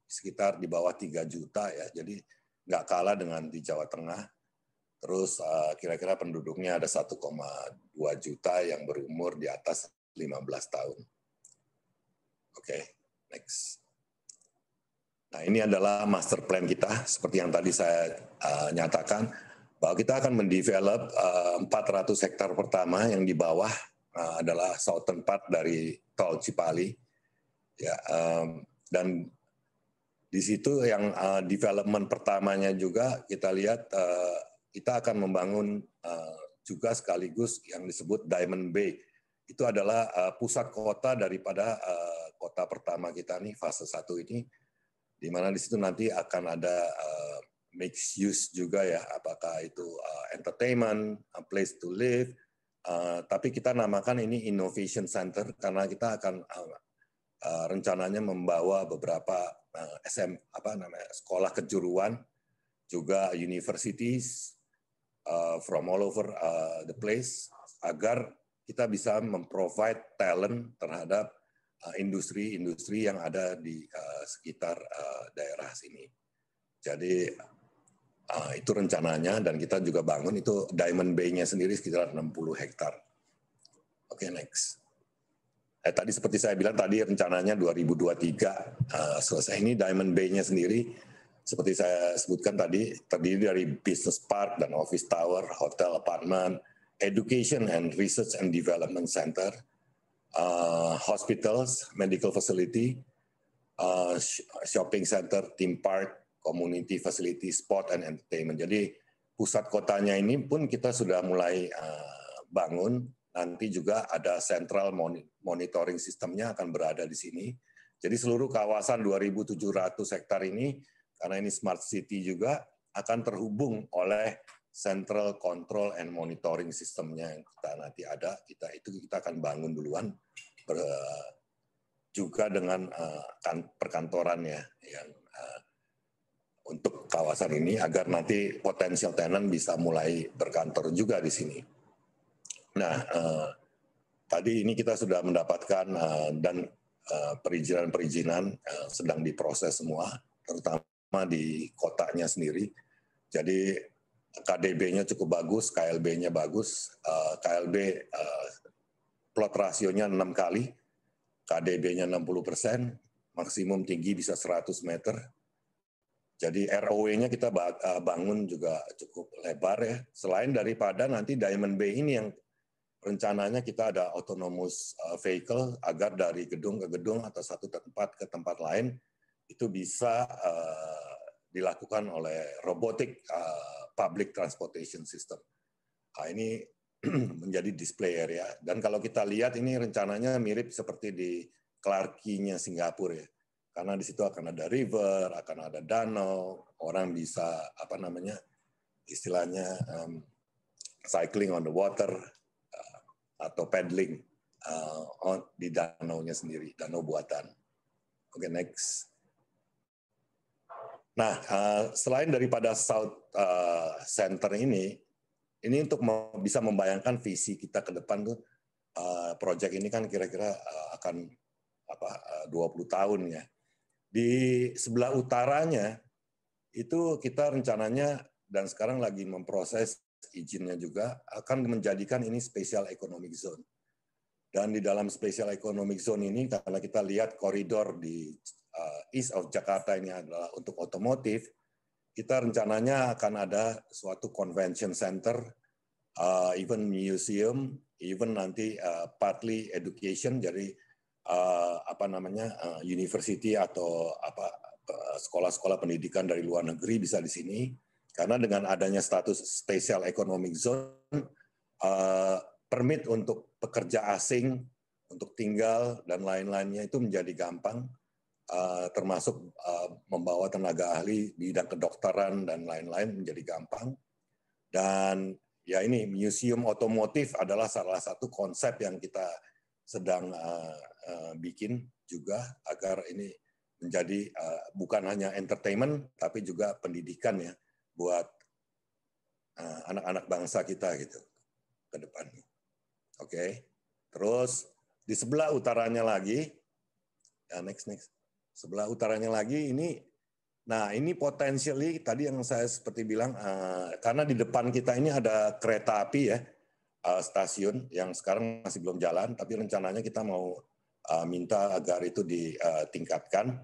sekitar di bawah 3 juta ya. Jadi nggak kalah dengan di Jawa Tengah. Terus eh, kira-kira penduduknya ada 1,2 juta yang berumur di atas 15 tahun. Oke, okay, next. Nah ini adalah master plan kita, seperti yang tadi saya uh, nyatakan, bahwa kita akan mendevelop uh, eh, 400 hektar pertama yang di bawah uh, adalah southern part dari tol Cipali. Ya, um, dan di situ yang uh, development pertamanya juga kita lihat uh, kita akan membangun uh, juga sekaligus yang disebut Diamond Bay. Itu adalah uh, pusat kota daripada uh, kota pertama kita nih fase satu ini, di mana di situ nanti akan ada uh, mixed use juga ya, apakah itu uh, entertainment, a place to live, uh, tapi kita namakan ini innovation center karena kita akan uh, Eh, rencananya membawa beberapa uh, eh, SM apa namanya sekolah kejuruan juga universities uh, from all over uh, the place agar kita bisa memprovide talent terhadap industri-industri yang ada di uh, sekitar uh, daerah sini. Jadi uh, itu rencananya dan kita juga bangun itu Diamond Bay-nya sendiri sekitar 60 hektar. Oke, okay, next eh, tadi seperti saya bilang tadi rencananya 2023 uh, eh, selesai ini Diamond Bay-nya sendiri seperti saya sebutkan tadi terdiri dari business park dan office tower, hotel, apartemen, education and research and development center, uh, hospitals, medical facility, uh, shopping center, theme park, community facility, sport and entertainment. Jadi pusat kotanya ini pun kita sudah mulai uh, bangun Nanti juga ada central monitoring sistemnya akan berada di sini. Jadi seluruh kawasan 2.700 hektar ini, karena ini smart city juga, akan terhubung oleh central control and monitoring sistemnya yang kita nanti ada. Kita itu kita akan bangun duluan ber, juga dengan uh, kan, perkantorannya yang uh, untuk kawasan ini agar nanti potensial tenant bisa mulai berkantor juga di sini. Nah, uh, tadi ini kita sudah mendapatkan uh, dan eh, perizinan-perizinan uh, sedang diproses semua, terutama di kotanya sendiri. Jadi KDB-nya cukup bagus, KLB-nya bagus, KLB plot rasionya 6 kali, KDB-nya 60 persen, maksimum tinggi bisa 100 meter, jadi ROW-nya kita bangun juga cukup lebar ya. Selain daripada nanti Diamond Bay ini yang rencananya kita ada autonomous uh, vehicle agar dari gedung ke gedung atau satu tempat ke tempat lain itu bisa uh, dilakukan oleh robotik uh, public transportation system. Nah, ini menjadi display area. Dan kalau kita lihat ini rencananya mirip seperti di Clarkinya Singapura ya. Karena di situ akan ada river, akan ada danau, orang bisa apa namanya istilahnya um, cycling on the water atau paddling uh, on, di danaunya sendiri, danau buatan. Oke, okay, next. Nah, uh, selain daripada South uh, Center ini, ini untuk bisa membayangkan visi kita ke depan tuh, uh, proyek ini kan kira-kira uh, akan apa uh, 20 tahun ya. Di sebelah utaranya itu kita rencananya dan sekarang lagi memproses izinnya juga akan menjadikan ini special economic zone. Dan di dalam special economic zone ini karena kita lihat koridor di uh, east of Jakarta ini adalah untuk otomotif, kita rencananya akan ada suatu convention center, uh, even museum, even nanti uh, partly education jadi uh, apa namanya uh, university atau apa uh, sekolah-sekolah pendidikan dari luar negeri bisa di sini karena dengan adanya status Special Economic Zone, uh, permit untuk pekerja asing untuk tinggal dan lain-lainnya itu menjadi gampang, uh, termasuk uh, membawa tenaga ahli bidang kedokteran dan lain-lain menjadi gampang. Dan ya ini museum otomotif adalah salah satu konsep yang kita sedang uh, uh, bikin juga agar ini menjadi uh, bukan hanya entertainment tapi juga pendidikan ya buat anak eh, anak-anak bangsa kita gitu ke depannya. Oke. Okay? Terus di sebelah utaranya lagi ya next next. Sebelah utaranya lagi ini nah ini potensially tadi yang saya seperti bilang uh, karena di depan kita ini ada kereta api ya uh, stasiun yang sekarang masih belum jalan tapi rencananya kita mau uh, minta agar itu ditingkatkan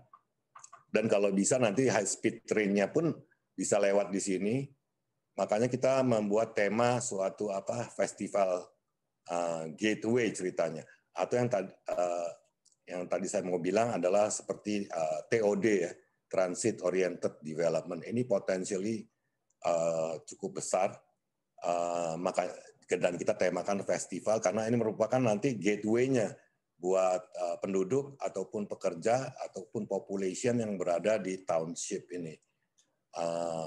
dan kalau bisa nanti high speed trainnya pun bisa lewat di sini. Makanya kita membuat tema suatu apa festival uh, gateway ceritanya atau yang tadi uh, yang tadi saya mau bilang adalah seperti uh, eh, TOD ya, transit oriented development. Ini potensialnya uh, cukup besar. Uh, maka dan kita temakan festival karena ini merupakan nanti gateway-nya buat uh, penduduk ataupun pekerja ataupun population yang berada di township ini uh,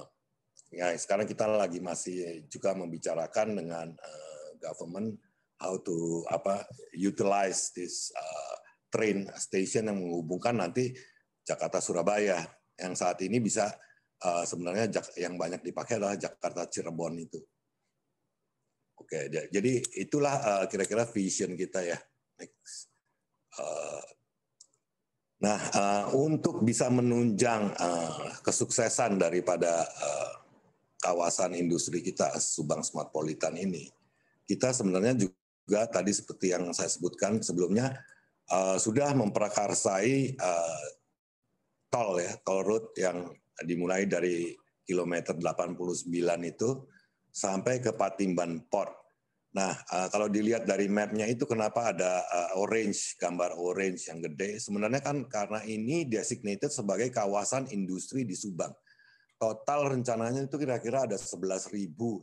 ya sekarang kita lagi masih juga membicarakan dengan uh, government how to apa utilize this uh, train station yang menghubungkan nanti Jakarta Surabaya yang saat ini bisa uh, sebenarnya yang banyak dipakai adalah Jakarta Cirebon itu. Oke, okay, jadi itulah kira-kira uh, vision kita ya. Next. Uh, Nah, uh, untuk bisa menunjang uh, kesuksesan daripada uh, kawasan industri kita Subang smart politan ini, kita sebenarnya juga tadi seperti yang saya sebutkan sebelumnya uh, sudah memprakarsai uh, tol ya, tol road yang dimulai dari kilometer 89 itu sampai ke Patimban Port Nah, eh, kalau dilihat dari mapnya itu kenapa ada eh, orange, gambar orange yang gede, sebenarnya kan karena ini designated sebagai kawasan industri di Subang. Total rencananya itu kira-kira ada 11.000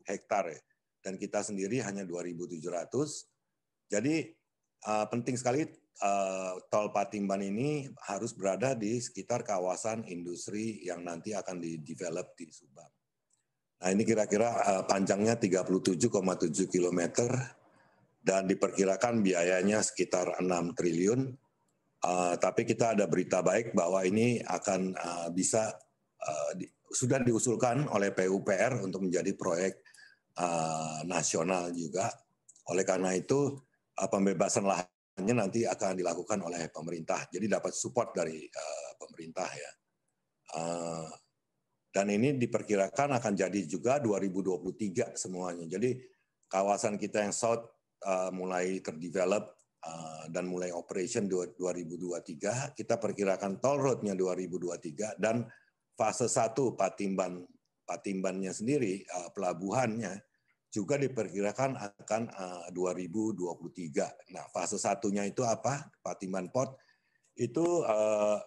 hektar ya. dan kita sendiri hanya 2.700. Jadi eh, penting sekali tol Patimban ini harus berada di sekitar kawasan industri yang nanti akan di develop di Subang. Nah, ini kira-kira uh, panjangnya 37,7 km dan diperkirakan biayanya sekitar 6 triliun. Uh, tapi kita ada berita baik bahwa ini akan uh, bisa uh, di, sudah diusulkan oleh PUPR untuk menjadi proyek uh, nasional juga. Oleh karena itu uh, pembebasan lahannya nanti akan dilakukan oleh pemerintah. Jadi dapat support dari uh, pemerintah ya. Uh, dan ini diperkirakan akan jadi juga 2023 semuanya. Jadi kawasan kita yang south uh, mulai terdevelop uh, dan mulai operation 2023, kita perkirakan tol roadnya 2023 dan fase 1 Patimban Patimbannya sendiri uh, pelabuhannya juga diperkirakan akan uh, 2023. Nah, fase satunya itu apa? Patimban Port itu uh,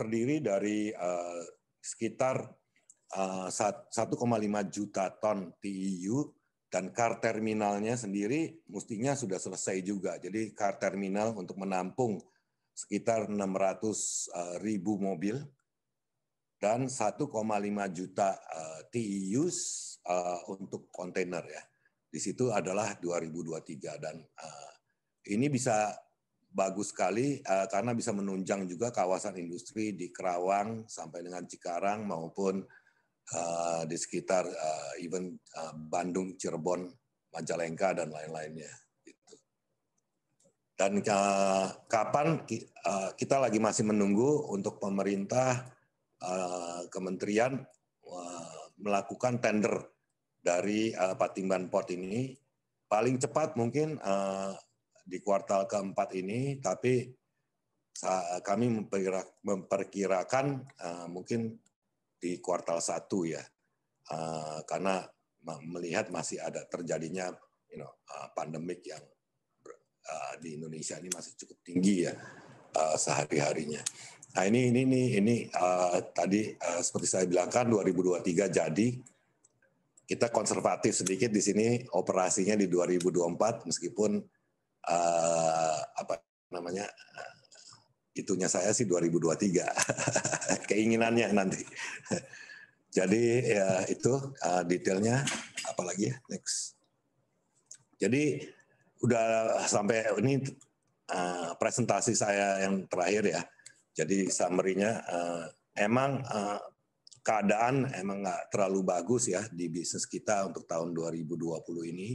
terdiri dari uh, sekitar 1,5 eh, juta ton TEU dan car terminalnya sendiri mestinya sudah selesai juga. Jadi car terminal untuk menampung sekitar 600 eh, ribu mobil dan 1,5 juta eh, TEUs untuk kontainer ya. Di situ adalah 2023 dan ini bisa bagus sekali eh, karena bisa menunjang juga kawasan industri di Kerawang sampai dengan Cikarang maupun eh, di sekitar eh, even Bandung, Cirebon, Majalengka dan lain-lainnya. Gitu. Dan kapan kita lagi masih menunggu untuk pemerintah kementerian melakukan tender dari uh, Patimban Port ini paling cepat mungkin di kuartal keempat ini, tapi kami memperkirakan, eh, mungkin di kuartal satu ya, eh, karena melihat masih ada terjadinya you know, eh, pandemik yang di Indonesia ini masih cukup tinggi ya sehari harinya. Nah ini ini ini ini tadi seperti saya bilangkan 2023 jadi kita konservatif sedikit di sini operasinya di 2024 meskipun uh, apa namanya eh, itunya saya sih 2023 keinginannya nanti. Jadi ya itu uh, detailnya apalagi ya next. Jadi udah sampai ini uh, presentasi saya yang terakhir ya. Jadi summary-nya uh, emang uh, keadaan emang nggak terlalu bagus ya di bisnis kita untuk tahun 2020 ini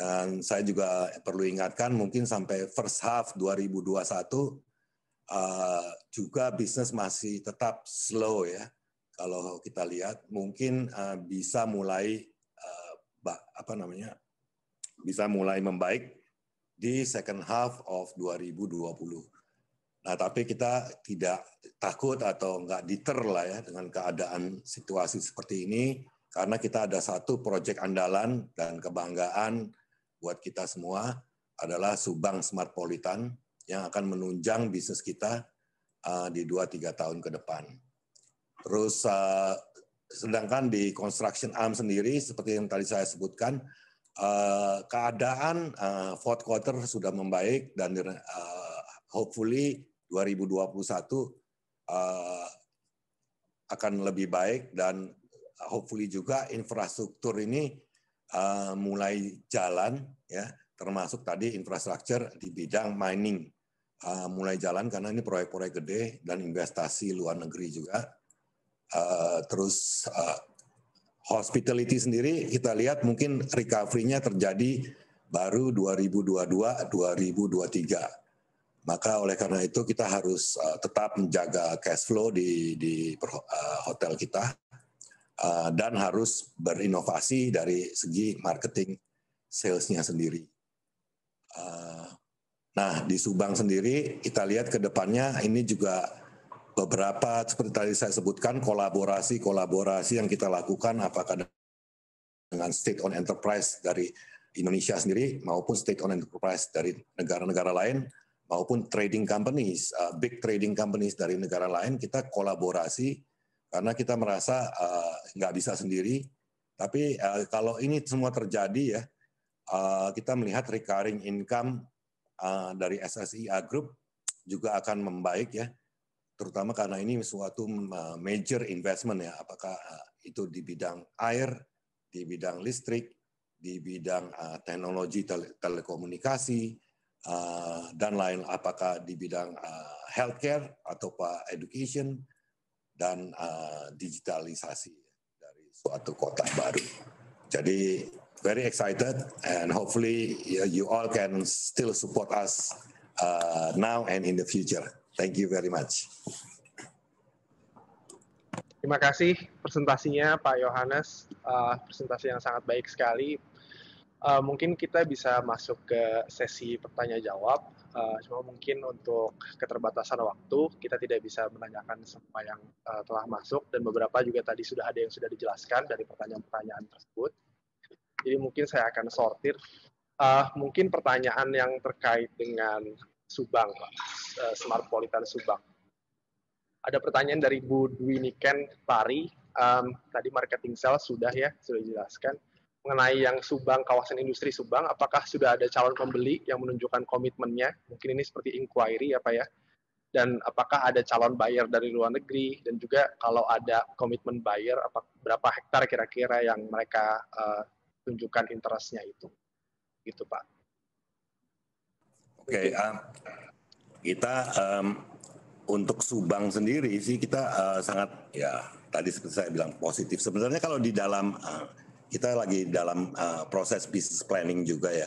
dan saya juga perlu ingatkan mungkin sampai first half 2021 uh, eh, juga bisnis masih tetap slow ya. Kalau kita lihat mungkin uh, bisa mulai uh, apa namanya? bisa mulai membaik di second half of 2020. Nah, tapi kita tidak takut atau nggak diter lah ya dengan keadaan situasi seperti ini karena kita ada satu proyek andalan dan kebanggaan buat kita semua adalah Subang Smart Politan yang akan menunjang bisnis kita uh, di 2-3 tahun ke depan. Terus uh, sedangkan di construction arm sendiri seperti yang tadi saya sebutkan uh, keadaan uh, fourth quarter sudah membaik dan uh, hopefully 2021 uh, akan lebih baik dan hopefully juga infrastruktur ini Eh, mulai jalan ya termasuk tadi infrastruktur di bidang mining uh, mulai jalan karena ini proyek-proyek gede dan investasi luar negeri juga uh, terus uh, hospitality sendiri kita lihat mungkin recovery-nya terjadi baru 2022 2023 maka oleh karena itu kita harus uh, tetap menjaga cash flow di di uh, hotel kita Eh, dan harus berinovasi dari segi marketing salesnya sendiri. Eh, nah di Subang sendiri kita lihat ke depannya ini juga beberapa seperti tadi saya sebutkan kolaborasi-kolaborasi yang kita lakukan apakah dengan state on enterprise dari Indonesia sendiri maupun state on enterprise dari negara-negara lain maupun trading companies, eh, big trading companies dari negara lain kita kolaborasi karena kita merasa uh, bisa sendiri. Tapi uh, kalau ini semua terjadi ya, uh, kita melihat recurring income uh, dari SSIA Group juga akan membaik ya, terutama karena ini suatu major investment ya, apakah uh, itu di bidang air, di bidang listrik, di bidang uh, teknologi tele telekomunikasi, uh, dan lain apakah di bidang uh, healthcare atau education dan uh, digitalisasi dari suatu kota baru. Jadi very excited and hopefully you all can still support us uh, now and in the future. Thank you very much. Terima kasih presentasinya Pak Yohanes, uh, presentasi yang sangat baik sekali. Uh, mungkin kita bisa masuk ke sesi pertanya jawab. Uh, cuma mungkin untuk keterbatasan waktu kita tidak bisa menanyakan semua yang uh, telah masuk dan beberapa juga tadi sudah ada yang sudah dijelaskan dari pertanyaan-pertanyaan tersebut. Jadi mungkin saya akan sortir uh, mungkin pertanyaan yang terkait dengan Subang, Pak. Uh, Smartpolitan Subang. Ada pertanyaan dari Bu Dwi Niken Pari, um, tadi marketing sales sudah ya, sudah dijelaskan mengenai yang Subang, kawasan industri Subang, apakah sudah ada calon pembeli yang menunjukkan komitmennya? Mungkin ini seperti inquiry ya Pak ya. Dan apakah ada calon buyer dari luar negeri? Dan juga kalau ada komitmen buyer, berapa hektar kira-kira yang mereka uh, tunjukkan interestnya itu? Gitu Pak. Oke, okay, uh, eh, kita um, untuk Subang sendiri sih kita uh, sangat ya tadi seperti saya bilang positif. Sebenarnya kalau di dalam uh, kita lagi dalam uh, proses business planning juga ya.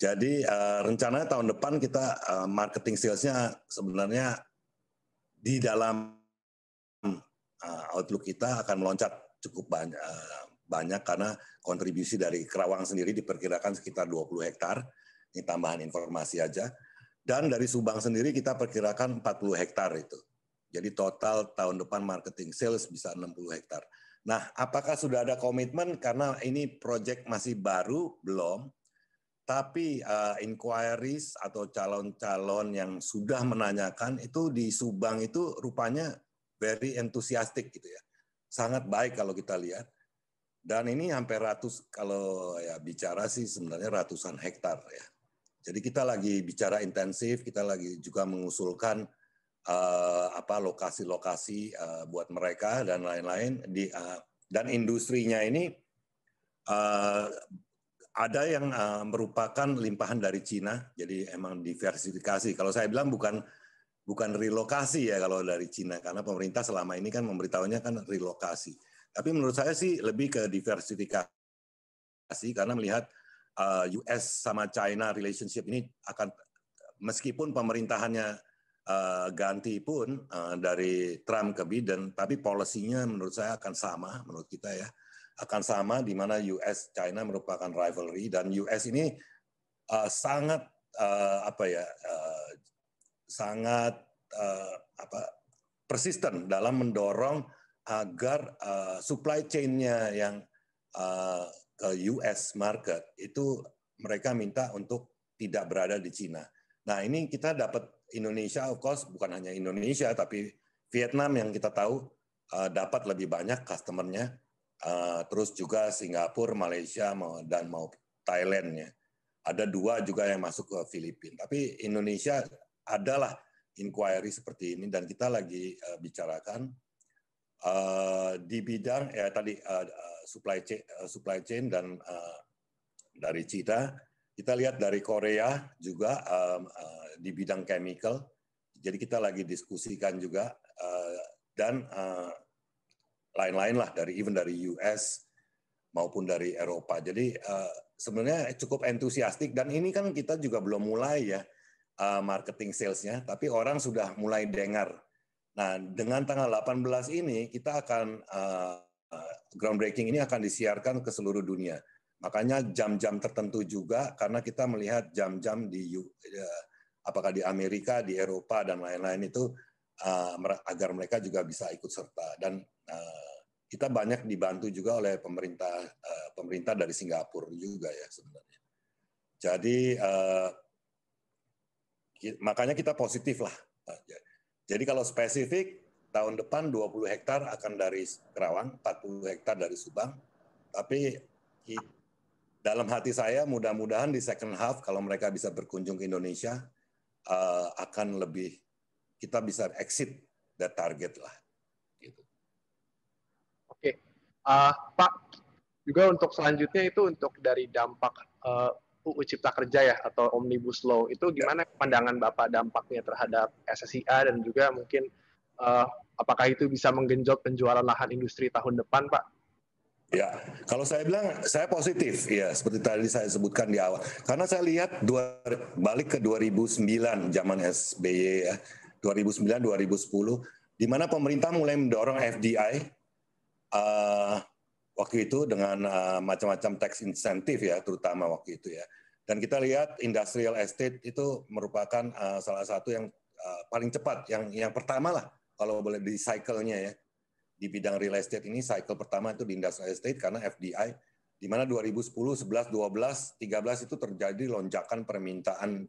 Jadi uh, eh, rencananya tahun depan kita uh, marketing salesnya sebenarnya di dalam uh, outlook kita akan meloncat cukup banyak, uh, banyak karena kontribusi dari Kerawang sendiri diperkirakan sekitar 20 hektar. Ini tambahan informasi aja. Dan dari Subang sendiri kita perkirakan 40 hektar itu. Jadi total tahun depan marketing sales bisa 60 hektar. Nah, apakah sudah ada komitmen karena ini proyek masih baru belum? Tapi uh, inquiries atau calon-calon yang sudah menanyakan itu di Subang itu rupanya very enthusiastic gitu ya. Sangat baik kalau kita lihat. Dan ini hampir ratus kalau ya bicara sih sebenarnya ratusan hektar ya. Jadi kita lagi bicara intensif, kita lagi juga mengusulkan uh, apa lokasi-lokasi uh, buat mereka dan lain-lain di uh, dan industrinya ini uh, ada yang uh, merupakan limpahan dari Cina jadi emang diversifikasi kalau saya bilang bukan bukan relokasi ya kalau dari Cina karena pemerintah selama ini kan memberitahunya kan relokasi tapi menurut saya sih lebih ke diversifikasi karena melihat uh, US sama China relationship ini akan meskipun pemerintahannya uh, ganti pun uh, dari Trump ke Biden, tapi polisinya menurut saya akan sama menurut kita ya akan sama di mana US China merupakan rivalry dan US ini uh, sangat uh, apa ya uh, sangat uh, apa persisten dalam mendorong agar uh, supply chain-nya yang uh, ke US market itu mereka minta untuk tidak berada di Cina. Nah, ini kita dapat Indonesia, of course, bukan hanya Indonesia, tapi Vietnam yang kita tahu uh, dapat lebih banyak customernya, uh, terus juga Singapura, Malaysia, mau, dan mau Thailand ya. Ada dua juga yang masuk ke Filipina. Tapi Indonesia adalah inquiry seperti ini dan kita lagi uh, bicarakan uh, di bidang ya tadi uh, supply chain, uh, supply chain dan uh, dari Cina kita lihat dari Korea juga um, uh, di bidang chemical. Jadi kita lagi diskusikan juga uh, dan uh, lain-lain lah dari even dari US maupun dari Eropa. Jadi uh, sebenarnya cukup entusiastik dan ini kan kita juga belum mulai ya uh, marketing salesnya, tapi orang sudah mulai dengar. Nah dengan tanggal 18 ini kita akan uh, groundbreaking ini akan disiarkan ke seluruh dunia. Makanya jam-jam tertentu juga karena kita melihat jam-jam di eh, apakah di Amerika, di Eropa dan lain-lain itu eh, agar mereka juga bisa ikut serta dan eh, kita banyak dibantu juga oleh pemerintah pemerintah dari Singapura juga ya sebenarnya. Jadi makanya kita positif lah. Jadi kalau spesifik tahun depan 20 hektar akan dari Kerawang, 40 hektar dari Subang, tapi dalam hati saya mudah-mudahan di second half kalau mereka bisa berkunjung ke Indonesia uh, akan lebih kita bisa exit the target lah. Gitu. Oke, okay. uh, Pak juga untuk selanjutnya itu untuk dari dampak uh, eh, UU Cipta Kerja ya atau Omnibus Law itu ya. gimana ya. pandangan Bapak dampaknya terhadap SSIA dan juga mungkin uh, apakah itu bisa menggenjot penjualan lahan industri tahun depan Pak? Ya, kalau saya bilang saya positif ya seperti tadi saya sebutkan di awal. Karena saya lihat dua, balik ke 2009 zaman SBY ya. 2009 2010 di mana pemerintah mulai mendorong FDI uh, eh, waktu itu dengan uh, macam-macam tax incentive ya terutama waktu itu ya. Dan kita lihat industrial estate itu merupakan uh, salah satu yang uh, paling cepat yang yang pertama lah kalau boleh di cycle-nya ya di bidang real estate ini cycle pertama itu di industrial estate karena FDI di mana 2010, 11, 12, 13 itu terjadi lonjakan permintaan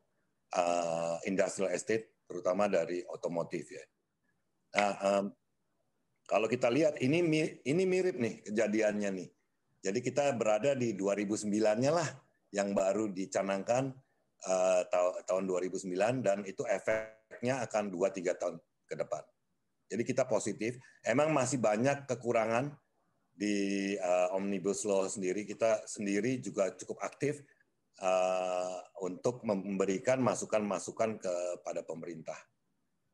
uh, industrial estate terutama dari otomotif ya. Nah, um, kalau kita lihat ini ini mirip nih kejadiannya nih. Jadi kita berada di 2009-nya lah yang baru dicanangkan uh, tahun 2009 dan itu efeknya akan 2 3 tahun ke depan. Jadi kita positif. Emang masih banyak kekurangan di uh, omnibus law sendiri. Kita sendiri juga cukup aktif uh, untuk memberikan masukan-masukan kepada pemerintah.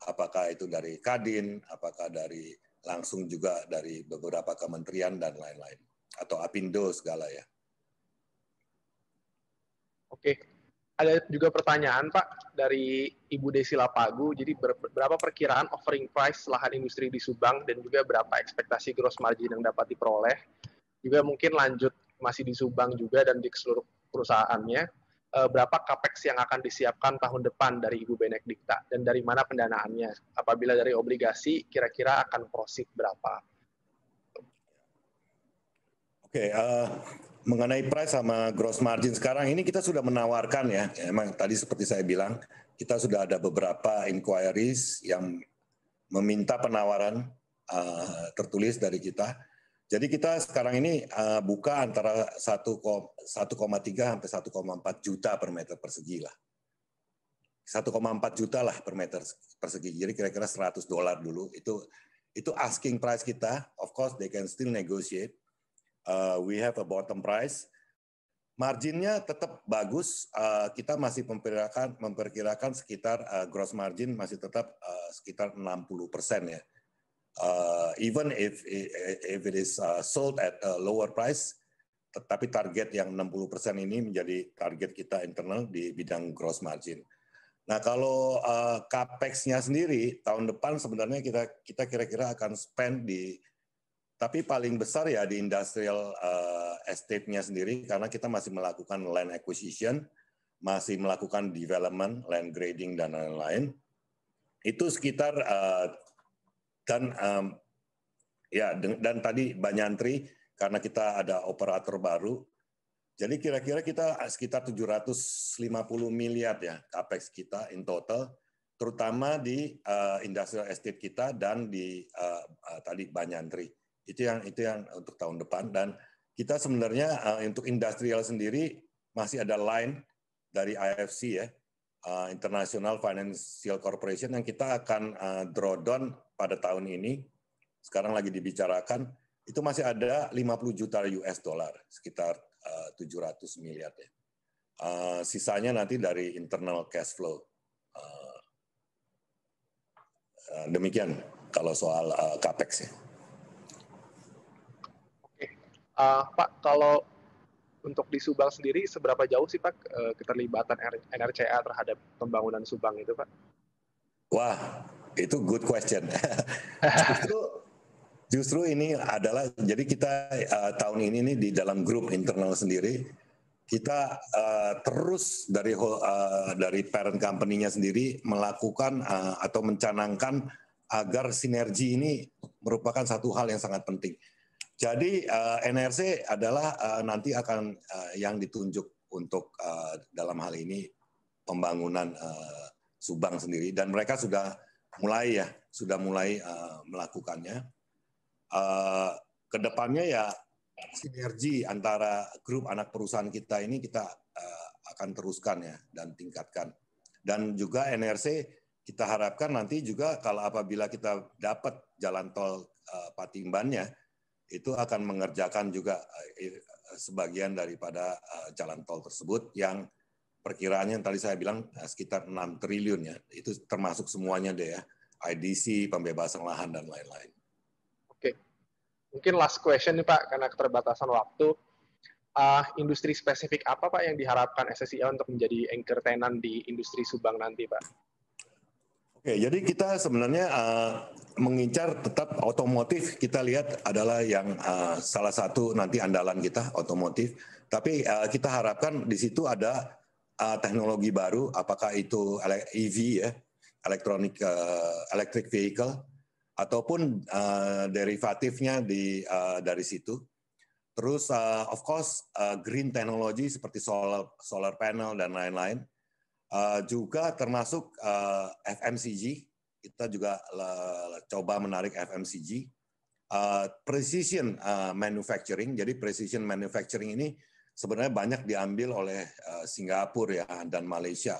Apakah itu dari Kadin, apakah dari langsung juga dari beberapa kementerian dan lain-lain atau Apindo segala ya. Oke, ada juga pertanyaan Pak dari Ibu Desi Lapagu. Jadi ber berapa perkiraan offering price lahan industri di Subang dan juga berapa ekspektasi gross margin yang dapat diperoleh? Juga mungkin lanjut masih di Subang juga dan di seluruh perusahaannya. Eh, berapa capex yang akan disiapkan tahun depan dari Ibu Benek Dikta dan dari mana pendanaannya? Apabila dari obligasi, kira-kira akan proceed berapa? Oke, okay, uh, eh, mengenai price sama gross margin sekarang ini kita sudah menawarkan ya, emang tadi seperti saya bilang kita sudah ada beberapa inquiries yang meminta penawaran uh, tertulis dari kita. Jadi kita sekarang ini uh, buka antara 1,3 sampai 1,4 juta per meter persegi lah. 1,4 juta lah per meter persegi. Jadi kira-kira 100 dolar dulu itu itu asking price kita. Of course they can still negotiate uh, we have a bottom price. Marginnya tetap bagus, uh, kita masih memperkirakan, memperkirakan sekitar uh, gross margin masih tetap uh, sekitar 60 persen ya. Uh, even if if it is uh, sold at a lower price, tetapi target yang 60 persen ini menjadi target kita internal di bidang gross margin. Nah kalau uh, capex-nya sendiri tahun depan sebenarnya kita kita kira-kira akan spend di tapi paling besar ya di industrial uh, estate-nya sendiri karena kita masih melakukan land acquisition, masih melakukan development, land grading dan lain-lain. Itu sekitar uh, dan um, ya dan tadi banyak antri karena kita ada operator baru. Jadi kira-kira kita eh, sekitar 750 miliar ya capex kita in total terutama di uh, industrial estate kita dan di uh, uh, tadi Banyantri itu yang itu yang untuk tahun depan dan kita sebenarnya uh, untuk industrial sendiri masih ada line dari IFC ya uh, International Financial Corporation yang kita akan uh, down pada tahun ini sekarang lagi dibicarakan itu masih ada 50 juta US dollar sekitar uh, 700 miliar ya. Uh, sisanya nanti dari internal cash flow. Uh, uh, demikian kalau soal uh, capex ya uh, Pak kalau untuk di Subang sendiri seberapa jauh sih Pak uh, keterlibatan NRCA terhadap pembangunan Subang itu Pak? Wah itu good question. justru, ini adalah jadi kita uh, tahun ini nih di dalam grup internal sendiri kita uh, terus dari uh, dari parent company-nya sendiri melakukan uh, atau mencanangkan agar sinergi ini merupakan satu hal yang sangat penting. Jadi uh, eh, NRC adalah uh, nanti akan uh, yang ditunjuk untuk uh, dalam hal ini pembangunan uh, Subang sendiri dan mereka sudah mulai ya sudah mulai uh, melakukannya. Uh, kedepannya ya sinergi antara grup anak perusahaan kita ini kita uh, akan teruskan ya dan tingkatkan dan juga NRC kita harapkan nanti juga kalau apabila kita dapat jalan tol uh, Patimbannya itu akan mengerjakan juga eh, sebagian daripada eh, jalan tol tersebut yang perkiraannya yang tadi saya bilang eh, sekitar 6 triliun ya. Itu termasuk semuanya deh ya. IDC, pembebasan lahan, dan lain-lain. Oke. Mungkin last question nih Pak, karena keterbatasan waktu. Uh, industri spesifik apa Pak yang diharapkan SSIA untuk menjadi anchor tenant di industri Subang nanti Pak? Oke, jadi kita sebenarnya uh, mengincar tetap otomotif kita lihat adalah yang uh, salah satu nanti andalan kita otomotif. Tapi uh, kita harapkan di situ ada uh, teknologi baru, apakah itu EV e ya, elektronik uh, electric vehicle ataupun uh, derivatifnya di uh, dari situ. Terus uh, of course uh, green technology seperti solar solar panel dan lain-lain Eh, juga termasuk eh, FMCG, kita juga eh, coba menarik FMCG. precision manufacturing, jadi precision manufacturing ini sebenarnya banyak diambil oleh Singapura ya dan Malaysia.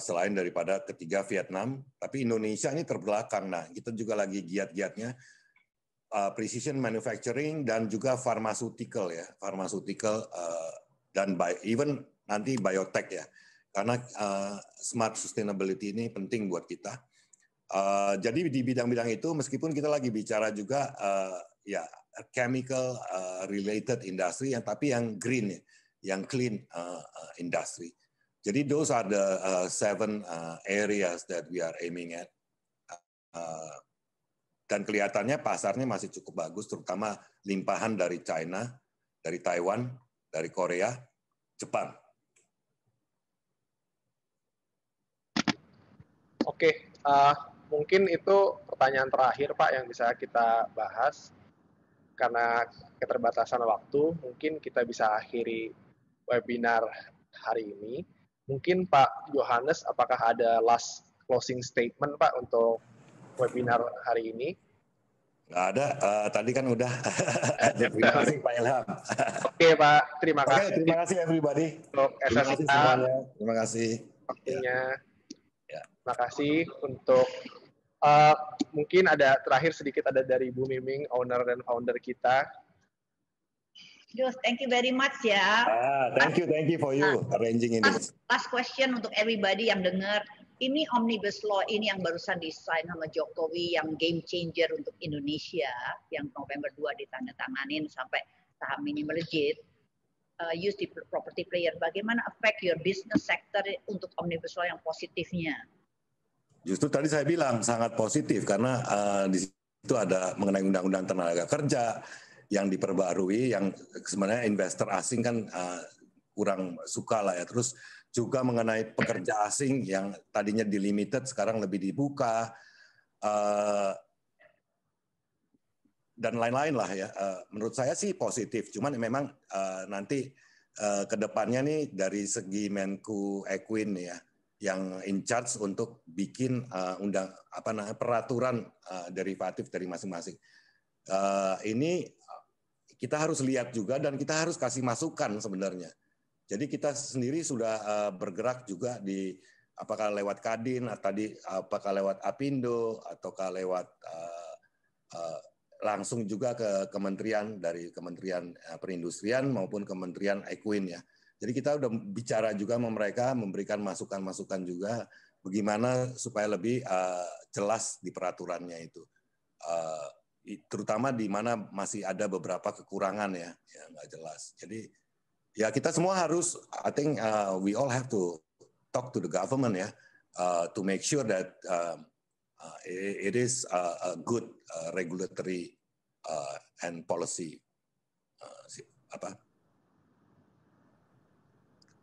selain daripada ketiga Vietnam, tapi Indonesia ini terbelakang. Nah, kita juga lagi giat-giatnya precision manufacturing dan juga pharmaceutical ya, pharmaceutical dan even nanti biotech ya karena uh, smart sustainability ini penting buat kita. Uh, jadi di bidang-bidang itu meskipun kita lagi bicara juga uh, ya chemical uh, related industry yang tapi yang green ya, yang clean uh, uh, industry. Jadi those are the uh, seven uh, areas that we are aiming at. Uh, dan kelihatannya pasarnya masih cukup bagus terutama limpahan dari China, dari Taiwan, dari Korea, Jepang Oke, uh, mungkin itu pertanyaan terakhir Pak yang bisa kita bahas karena keterbatasan waktu, mungkin kita bisa akhiri webinar hari ini. Mungkin Pak Yohanes, apakah ada last closing statement Pak untuk webinar hari ini? Nggak ada, uh, tadi kan udah. terima kasih Pak Ilham. Oke Pak, terima kasih. terima kasih everybody. Untuk Terima kasih semuanya. Terima kasih. Waktunya. Ya. Terima kasih untuk uh, mungkin ada terakhir sedikit ada dari Bu Miming, owner dan founder kita. Just thank you very much ya. Ah, thank you, thank you for you uh, arranging ini. Last, last question untuk everybody yang dengar. Ini omnibus law ini yang barusan desain sama Jokowi yang game changer untuk Indonesia yang November 2 ditandatanganin sampai saham ini legit. Uh, eh, use the property player. Bagaimana affect your business sector untuk omnibus law yang positifnya? Justru tadi saya bilang sangat positif karena uh, di situ ada mengenai undang-undang tenaga kerja yang diperbarui, yang sebenarnya investor asing kan uh, kurang suka lah ya. Terus juga mengenai pekerja asing yang tadinya dilimited sekarang lebih dibuka uh, dan lain-lain lah ya. Uh, menurut saya sih positif, cuman memang uh, nanti uh, kedepannya nih dari segi Menku Equin ya yang in charge untuk bikin uh, undang apa namanya peraturan uh, derivatif dari masing-masing. Uh, ini kita harus lihat juga dan kita harus kasih masukan sebenarnya. Jadi kita sendiri sudah uh, bergerak juga di apakah lewat Kadin atau tadi apakah lewat Apindo ataukah lewat uh, uh, langsung juga ke kementerian dari Kementerian Perindustrian maupun Kementerian Equin ya jadi kita udah bicara juga sama mereka, memberikan masukan-masukan juga bagaimana supaya lebih uh, jelas di peraturannya itu. Uh, terutama di mana masih ada beberapa kekurangan ya, ya nggak jelas. Jadi ya kita semua harus, I think uh, we all have to talk to the government ya, uh, to make sure that uh, it, it is a, a good uh, regulatory uh, and policy uh, apa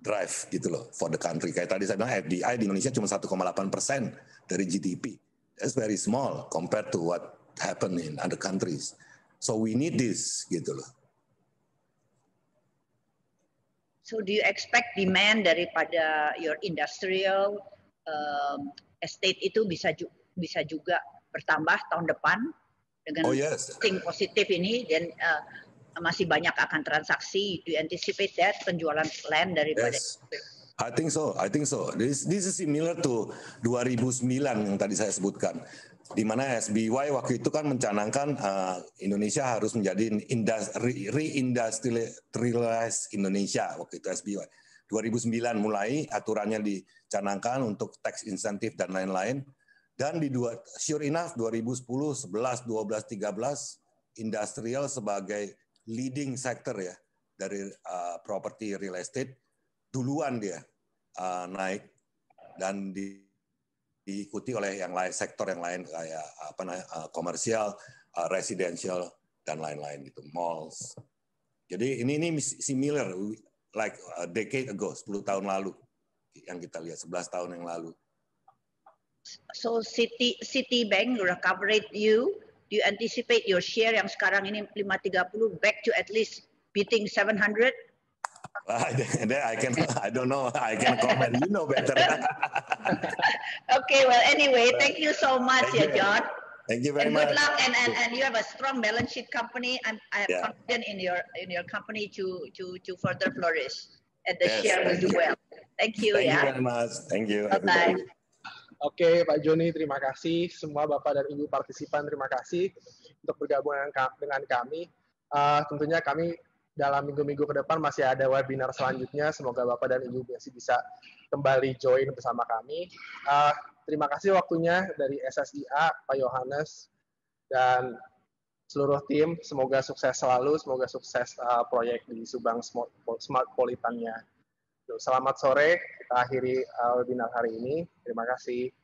drive gitu loh for the country. Kayak tadi saya bilang FDI di Indonesia cuma 1,8 persen dari GDP. That's very small compared to what happened in other countries. So we need this gitu loh. So do you expect demand daripada your industrial um, estate itu bisa ju bisa juga bertambah tahun depan dengan oh, yes. thing positif ini dan masih banyak akan transaksi. Do anticipate that penjualan land daripada yes. I think so, I think so. This, this is similar to 2009 yang tadi saya sebutkan. Di mana SBY waktu itu kan mencanangkan uh, Indonesia harus menjadi reindustrialized Indonesia waktu itu SBY. 2009 mulai aturannya dicanangkan untuk tax incentive dan lain-lain. Dan di dua, sure enough 2010, 11, 12, 13 industrial sebagai leading sector ya dari uh, properti real estate duluan dia uh, naik dan di, diikuti oleh yang lain sektor yang lain kayak apa uh, komersial, uh, residential dan lain-lain gitu, malls. Jadi ini ini similar like a uh, decade ago, 10 tahun lalu yang kita lihat 11 tahun yang lalu. So City City Bank recovered you do you anticipate your share yang sekarang ini 530 back to at least beating 700? I, ah, I can I don't know I can comment you know better. okay, well anyway, thank you so much, thank yeah, you. John. Thank you very and much. Good luck, and, and, and you have a strong balance sheet company. I'm I am yeah. confident in your in your company to to to further flourish, and the yes, share will do well. Thank you. Thank yeah. you very much. Thank you. Bye. Oke, Pak Joni, terima kasih. Semua Bapak dan Ibu partisipan, terima kasih untuk bergabung dengan kami. Uh, tentunya kami dalam minggu-minggu ke depan masih ada webinar selanjutnya. Semoga Bapak dan Ibu masih bisa kembali join bersama kami. Uh, terima kasih waktunya dari SSIA, Pak Yohanes, dan seluruh tim. Semoga sukses selalu, semoga sukses uh, proyek di Subang Smart, Smart Politannya. Selamat sore, kita akhiri eh, webinar hari ini. Terima kasih.